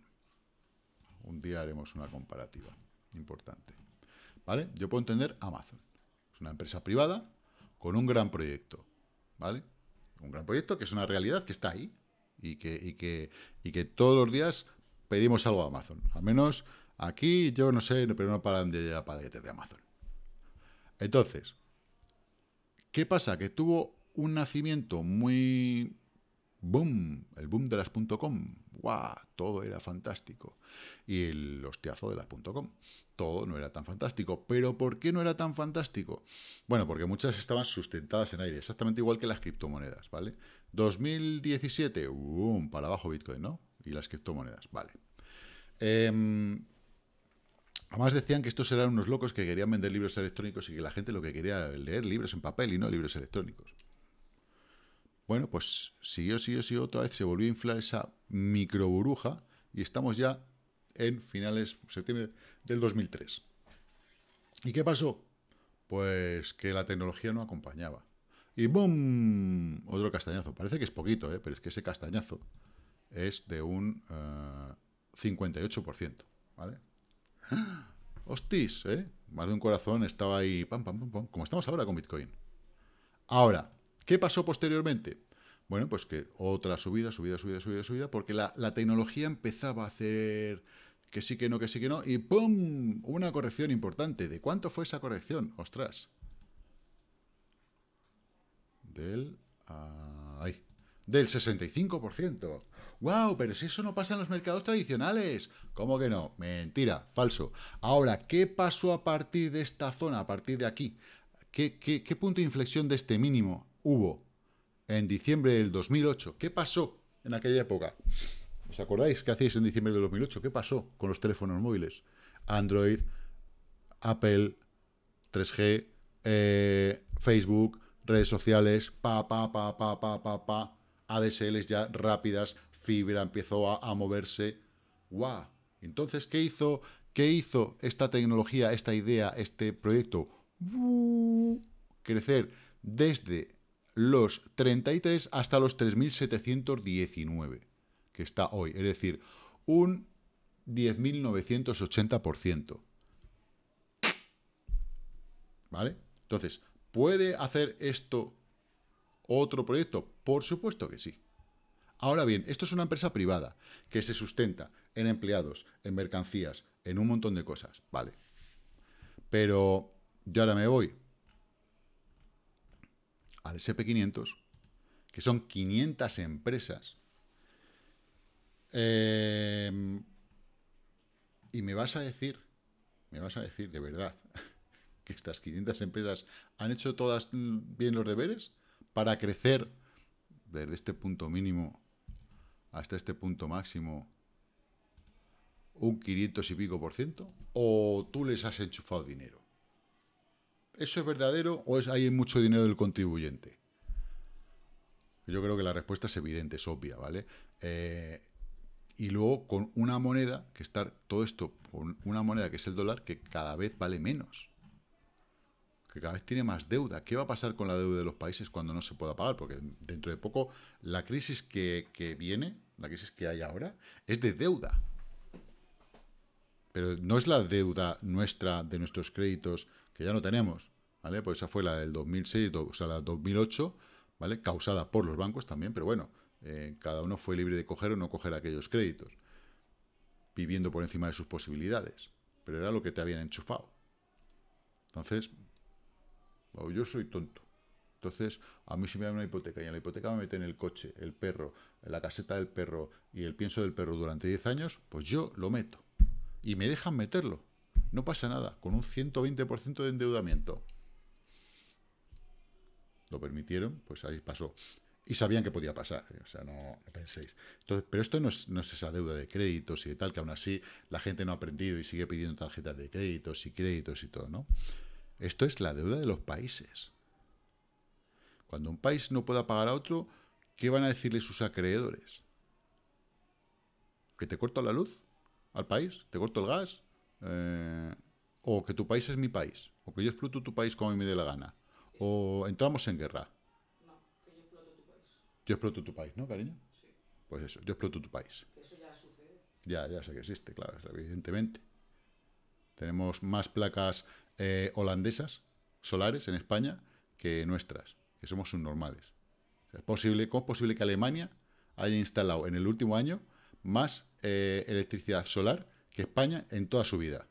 Un día haremos una comparativa importante. ¿Vale? Yo puedo entender Amazon. Es una empresa privada con un gran proyecto. ¿Vale? Un gran proyecto que es una realidad que está ahí y que, y que, todos los días pedimos algo a Amazon. Al menos aquí yo no sé, pero no paran de llegar paquetes de Amazon. Entonces, ¿qué pasa? Que tuvo un nacimiento muy boom, el boom de las .com, Todo era fantástico. Y el hostiazo de las .com todo no era tan fantástico. ¿Pero por qué no era tan fantástico? Bueno, porque muchas estaban sustentadas en aire, exactamente igual que las criptomonedas, ¿vale? 2017, boom, para abajo Bitcoin, ¿no? Y las criptomonedas, vale. Em, además decían que estos eran unos locos que querían vender libros electrónicos y que la gente lo que quería era leer libros en papel y no libros electrónicos. Bueno, pues siguió, siguió, siguió, otra vez se volvió a inflar esa microburuja y estamos ya en finales de septiembre del 2003. ¿Y qué pasó? Pues que la tecnología no acompañaba. Y boom, Otro castañazo. Parece que es poquito, ¿eh? pero es que ese castañazo es de un 58%. Eh, ¿Vale? *gasps* ¡Hostis! ¿Eh? Más de un corazón estaba ahí, pam, pam, pam, pam, como estamos ahora con Bitcoin. Ahora, ¿qué pasó posteriormente? Bueno, pues que otra subida, subida, subida, subida, subida, porque la tecnología empezaba a hacer que sí, que no, que sí, que no, y ¡pum! Una corrección importante. ¿De cuánto fue esa corrección? ¡Ostras! Del... Ah, del 65%. ¡Wow! Pero si eso no pasa en los mercados tradicionales. ¿Cómo que no? Mentira, falso. Ahora, ¿qué pasó a partir de esta zona, a partir de aquí? ¿Qué, qué punto de inflexión de este mínimo hubo en diciembre del 2008? ¿Qué pasó en aquella época? ¿Os acordáis qué hacéis en diciembre de 2008? ¿Qué pasó con los teléfonos móviles? Android, Apple, 3G, eh, Facebook, redes sociales, pa, pa, pa, pa, pa, pa, pa, ADSLs ya rápidas, fibra empezó a, moverse. ¡Guau! Entonces, ¿qué hizo, ¿qué hizo esta tecnología, esta idea, este proyecto? Crecer desde los 33 hasta los 3.719 que está hoy, es decir, un 10.980%. ¿Vale? Entonces, ¿puede hacer esto otro proyecto? Por supuesto que sí. Ahora bien, esto es una empresa privada que se sustenta en empleados, en mercancías, en un montón de cosas, ¿vale? Pero yo ahora me voy al SP500, que son 500 empresas Em, y me vas a decir, me vas a decir de verdad, *laughs* que estas 500 empresas han hecho todas bien los deberes para crecer desde este punto mínimo hasta este punto máximo un 500 y pico por ciento, o tú les has enchufado dinero. ¿Eso es verdadero o hay mucho dinero del contribuyente? Yo creo que la respuesta es evidente, es obvia, ¿vale? Eh, y luego con una moneda, que estar todo esto con una moneda que es el dólar, que cada vez vale menos, que cada vez tiene más deuda. ¿Qué va a pasar con la deuda de los países cuando no se pueda pagar? Porque dentro de poco la crisis que, que viene, la crisis que hay ahora, es de deuda. Pero no es la deuda nuestra de nuestros créditos que ya no tenemos, ¿vale? Pues esa fue la del 2006, o sea, la del 2008, ¿vale? Causada por los bancos también, pero bueno, eh, cada uno fue libre de coger o no coger aquellos créditos, viviendo por encima de sus posibilidades. Pero era lo que te habían enchufado. Entonces, oh, yo soy tonto. Entonces, a mí si me dan una hipoteca y en la hipoteca me meten el coche, el perro, la caseta del perro y el pienso del perro durante 10 años, pues yo lo meto. Y me dejan meterlo. No pasa nada, con un 120% de endeudamiento. Lo permitieron, pues ahí pasó y sabían que podía pasar, eh, o sea, no, penséis. pero esto no es, esa deuda de créditos y de tal, que aún así la gente no ha aprendido y sigue pidiendo tarjetas de créditos y créditos y todo, ¿no? Esto es la deuda de los países. Cuando un país no pueda pagar a otro, ¿qué van a decirle sus acreedores? ¿Que te corto la luz al país? ¿Te corto el gas? Eh, ¿O que tu país es mi país? ¿O que yo exploto tu país como me dé la gana? ¿O entramos en guerra? Yo exploto tu país, ¿no, cariño? Sí. Pues eso, yo exploto tu país. eso ya sucede. Ya, ya sé que existe, claro, evidentemente. Tenemos más placas eh, holandesas, solares, en España, que nuestras, que somos subnormales. es posible, ¿Cómo es posible que Alemania haya instalado en el último año más eh, electricidad solar que España en toda su vida?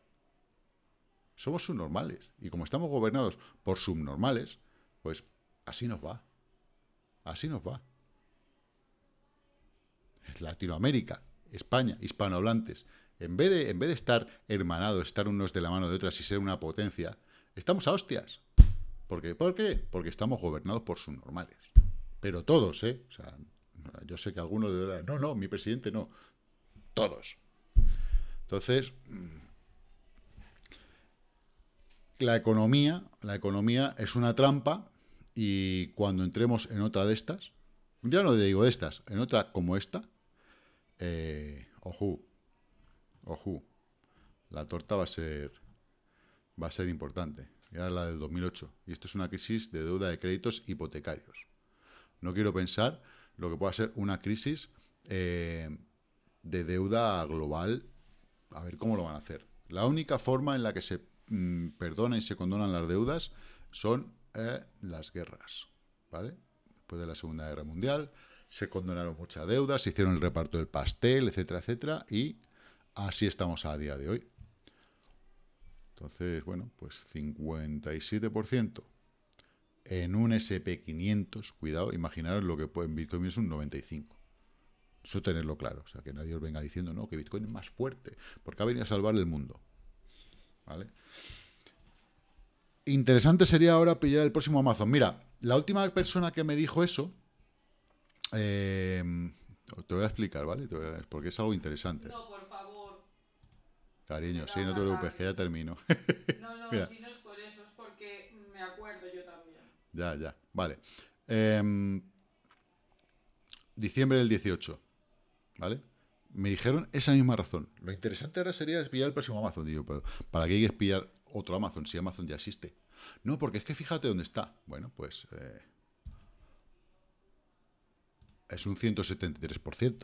Somos subnormales. Y como estamos gobernados por subnormales, pues así nos va. Así nos va. Latinoamérica, España, hispanohablantes, en vez, de, en vez de estar hermanados, estar unos de la mano de otros y ser una potencia, estamos a hostias. ¿Por qué? Porque estamos gobernados por sus normales. Pero todos, ¿eh? O sea, yo sé que algunos de no, no, mi presidente no. Todos. Entonces, mm, la economía, la economía es una trampa y cuando entremos en otra de estas, ya no digo de estas, en otra como esta, eh, ojo, ojo, la torta va a ser, va a ser importante. Era la del 2008. Y esto es una crisis de deuda de créditos hipotecarios. No quiero pensar lo que pueda ser una crisis eh, de deuda global. A ver cómo lo van a hacer. La única forma en la que se perdona mm, perdonan y se condonan las deudas son eh, las guerras. ¿Vale? Después de la Segunda Guerra Mundial, se condonaron muchas deudas, se hicieron el reparto del pastel, etcétera, etcétera, y así estamos a día de hoy. Entonces, bueno, pues 57% en un SP500, cuidado, imaginaros lo que puede, en Bitcoin es un 95%. Eso tenerlo claro, o sea, que nadie os venga diciendo, no, que Bitcoin es más fuerte, porque ha venido a salvar el mundo. ¿Vale? Interesante sería ahora pillar el próximo Amazon. Mira, la última persona que me dijo eso, Em, te voy a explicar, ¿vale? porque es algo interesante. No, por favor. Cariño, sí, no te preocupes, que ya termino. no, *laughs* no, si no es por eso, es porque me acuerdo yo también. Ya, ya, vale. Em, diciembre del 18, ¿vale? Me dijeron esa misma razón. Lo interesante ahora sería espiar el próximo Amazon, digo, pero ¿para qué hay que espiar otro Amazon si Amazon ya existe? No, porque es que fíjate dónde está. Bueno, pues... Eh, es un 173%.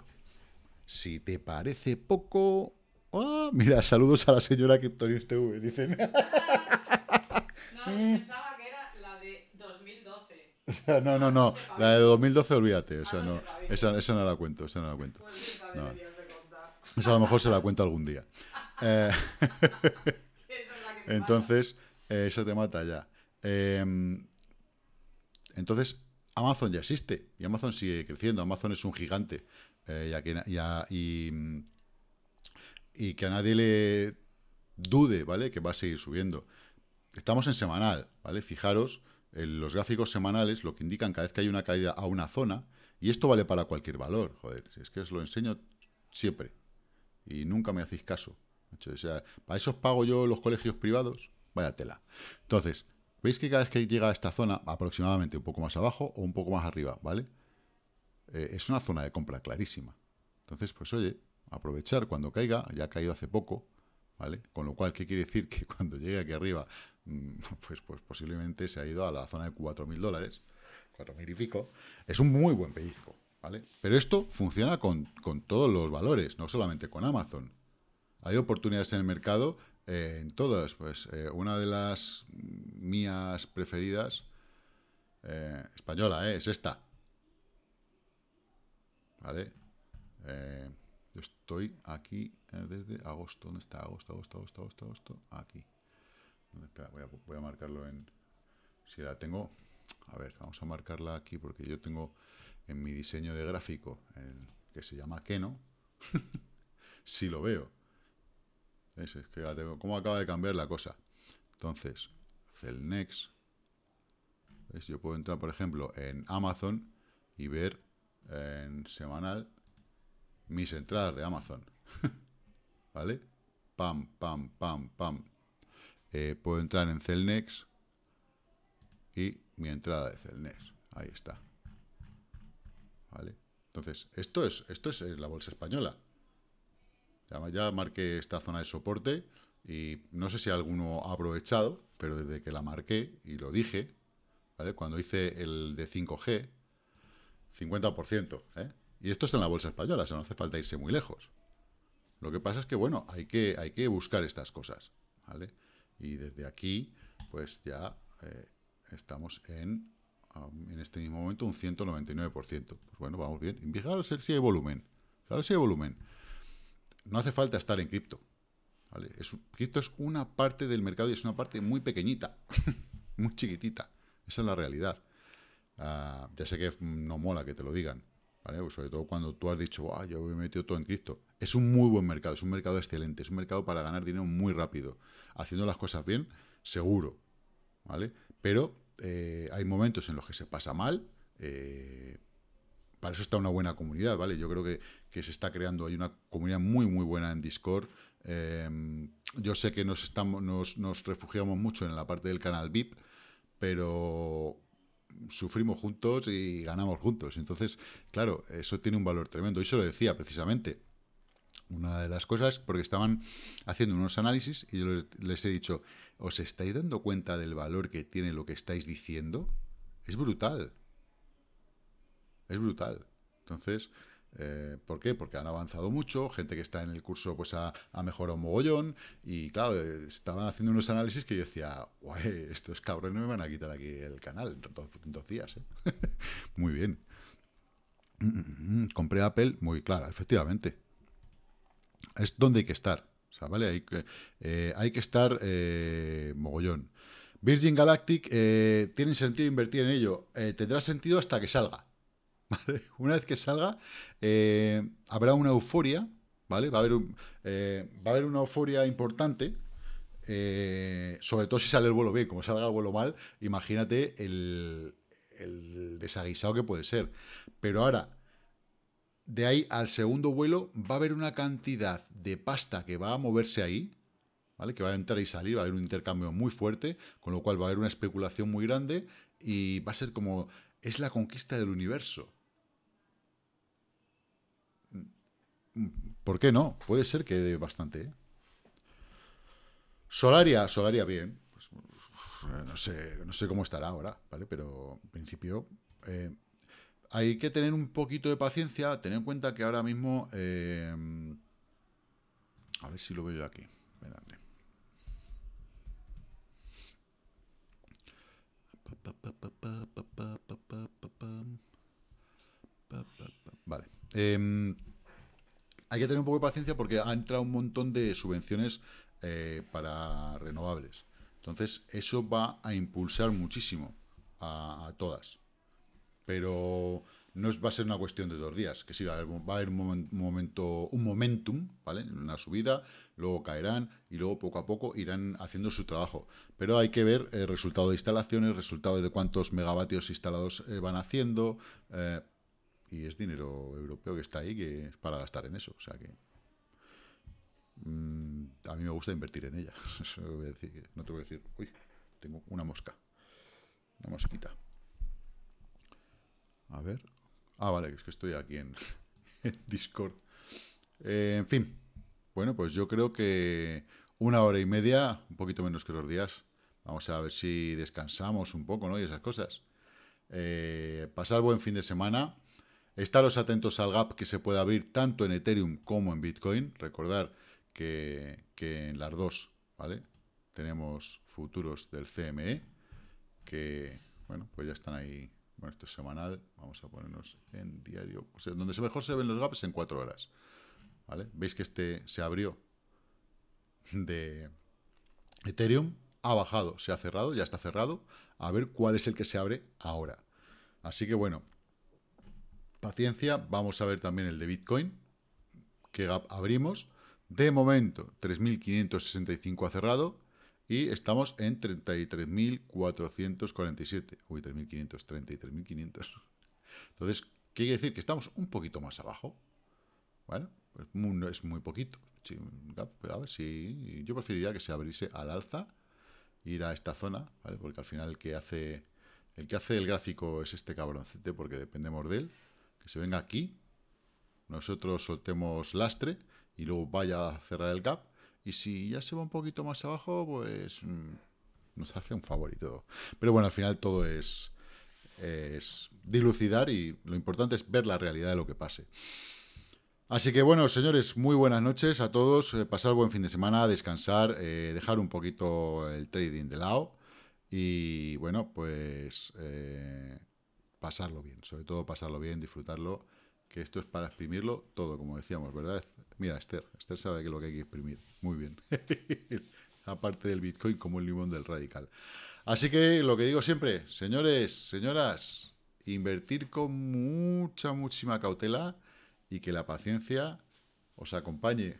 Si te parece poco... ¡Ah! mira, saludos a la señora Kryptonius TV, dicen. *laughs* No, yo pensaba que era la de 2012. *laughs* no, no, no. La de 2012, olvídate. Ah, no, esa, no la cuento. Esa no la cuento. Pues esa a lo mejor se la cuento algún día. *laughs* Eh, entonces, eh, te mata ya. Em, entonces, Amazon ya existe y Amazon sigue creciendo. Amazon es un gigante eh, y, que, a, nadie le dude, ¿vale? Que va a seguir subiendo. Estamos en semanal, ¿vale? Fijaros en los gráficos semanales, lo que indican cada vez que hay una caída a una zona, y esto vale para cualquier valor, joder, es que os lo enseño siempre y nunca me hacéis caso. O sea, para eso os pago yo los colegios privados, vaya tela. Entonces, Veis que cada vez que llega a esta zona, aproximadamente un poco más abajo o un poco más arriba, ¿vale? Eh, es una zona de compra clarísima. Entonces, pues oye, aprovechar cuando caiga, ya ha caído hace poco, ¿vale? Con lo cual, ¿qué quiere decir? *laughs* Que cuando llegue aquí arriba, mm, pues, pues posiblemente se ha ido a la zona de 4.000 dólares, 4.000 y pico. Es un muy buen pellizco, ¿vale? Pero esto funciona con, con todos los valores, no solamente con Amazon. Hay oportunidades en el mercado eh, en todas, pues eh, una de las mías preferidas, eh, española, es esta. ¿Vale? estoy aquí desde agosto. ¿Dónde está? Agosto, agosto, agosto, agosto, Aquí. voy a, marcarlo en... Si la tengo... A ver, vamos a marcarla aquí porque yo tengo en mi diseño de gráfico, que se llama Keno, si *laughs* lo veo. Es que cómo acaba de cambiar la cosa. Entonces, Celnex. ¿Veis? Yo puedo entrar, por ejemplo, en Amazon y ver en semanal mis entradas de Amazon. *laughs* ¿Vale? Pam, pam, pam, pam. Eh, puedo entrar en Celnex y mi entrada de Celnex. Ahí está. ¿Vale? Entonces, esto es, esto es la bolsa española. Ya, marqué esta zona de soporte y no sé si alguno ha aprovechado, pero desde que la marqué y lo dije, Cuando hice el de 5G, 50%, ¿eh? Y esto está en la bolsa española, o sea, no hace falta irse muy lejos. Lo que pasa es que, bueno, hay que, hay que buscar estas cosas, Y desde aquí, pues ya eh, estamos en, um, en este mismo momento, un 199%. Pues bueno, vamos bien. Fijaros si hay volumen. Fijaros si hay volumen no hace falta estar en cripto. ¿vale? Es, cripto es una parte del mercado y es una parte muy pequeñita, *laughs* muy chiquitita. Esa es la realidad. Ah, ya sé que no mola que te lo digan, ¿vale? Pues sobre todo cuando tú has dicho, yo me he metido todo en cripto. Es un muy buen mercado, es un mercado excelente, es un mercado para ganar dinero muy rápido. Haciendo las cosas bien, seguro, ¿vale? Pero eh, hay momentos en los que se pasa mal, eh, para eso está una buena comunidad, ¿vale? Yo creo que, se está creando, hay una comunidad muy, muy buena en Discord. Em, yo sé que nos, estamos, nos, nos, refugiamos mucho en la parte del canal VIP, pero sufrimos juntos y ganamos juntos. Entonces, claro, eso tiene un valor tremendo. Y se lo decía precisamente. Una de las cosas, porque estaban haciendo unos análisis y yo les he dicho, ¿os estáis dando cuenta del valor que tiene lo que estáis diciendo? Es brutal. Es brutal. Entonces, eh, ¿Por qué? Porque han avanzado mucho, gente que está en el curso pues ha, mejorado un mogollón y claro, estaban haciendo unos análisis que yo decía, es estos cabrones me van a quitar aquí el canal en dos, días. ¿eh?". *laughs* muy bien. compré Apple, muy claro, efectivamente. Es donde hay que estar, Hay que, eh, hay que estar mogollón. Virgin Galactic, ¿tiene sentido invertir en ello? tendrá sentido hasta que salga. *laughs* Una vez que salga, eh, habrá una euforia, ¿vale? Va a haber, eh, va a haber una euforia importante, eh, sobre todo si sale el vuelo bien, como salga el vuelo mal, imagínate el, el desaguisado que puede ser. Pero ahora, de ahí al segundo vuelo, va a haber una cantidad de pasta que va a moverse ahí, ¿Vale? que va a entrar y salir, va a haber un intercambio muy fuerte, con lo cual va a haber una especulación muy grande y va a ser como, es la conquista del universo. ¿Por qué no? Puede ser que dé bastante. ¿eh? Solaria, Solaria bien. Pues, eh, no, sé, cómo estará ahora, ¿vale? Pero en principio eh, hay que tener un poquito de paciencia, tener en cuenta que ahora mismo... a ver si lo veo yo aquí. Vale. Eh, hay que tener un poco de paciencia porque ha entrado un montón de subvenciones eh, para renovables. Entonces, eso va a impulsar muchísimo a, todas. Pero no va a ser una cuestión de dos días, que sí, va a haber, un, momento, un momentum, ¿vale? Una subida, luego caerán y luego poco a poco irán haciendo su trabajo. Pero hay que ver el eh, resultado de instalaciones, el resultado de cuántos megavatios instalados eh, van haciendo, y es dinero europeo que está ahí que es para gastar en eso. O sea que mm, a mí me gusta invertir en ella. *laughs* decir, no te voy a decir, uy, tengo una mosca, una mosquita. A ver. Ah, vale, es que estoy aquí en, *laughs* Discord. Eh, en fin. Bueno, pues yo creo que una hora y media, un poquito menos que los días. Vamos a ver si descansamos un poco, ¿no? Y esas cosas. Eh, pasar buen fin de semana. Estaros atentos al gap que se puede abrir tanto en Ethereum como en Bitcoin. Recordar que, en las dos, ¿vale? Tenemos futuros del CME, que, bueno, pues ya están ahí. Bueno, esto es semanal, vamos a ponernos en diario. O sea, donde mejor se ven los gaps en cuatro horas, ¿vale? Veis que este se abrió de Ethereum, ha bajado, se ha cerrado, ya está cerrado. A ver cuál es el que se abre ahora. Así que, bueno, paciencia. Vamos a ver también el de Bitcoin, qué gap abrimos. De momento, 3.565 ha cerrado y estamos en 33.447. Uy, 3.500, Entonces, ¿qué quiere decir? Que estamos un poquito más abajo. Bueno, es muy poquito. pero a ver si... yo preferiría que se abriese al alza, ir a esta zona, Porque al final el que hace el, que hace el gráfico es este cabroncete porque dependemos de él que se venga aquí, nosotros soltemos lastre y luego vaya a cerrar el gap. Y si ya se va un poquito más abajo, pues mm, nos hace un favor y todo. Pero bueno, al final todo es, dilucidar y lo importante es ver la realidad de lo que pase. Así que bueno, señores, muy buenas noches a todos. Eh, pasar buen fin de semana, descansar, eh, dejar un poquito el trading de lado. Y bueno, pues... Eh, pasarlo bien, sobre todo pasarlo bien, disfrutarlo, que esto es para exprimirlo todo, como decíamos, ¿verdad? Mira, Esther, Esther sabe que lo que hay que exprimir, muy bien. *laughs* Aparte del Bitcoin como el limón del radical. Así que lo que digo siempre, señores, señoras, invertir con mucha, muchísima cautela y que la paciencia os acompañe.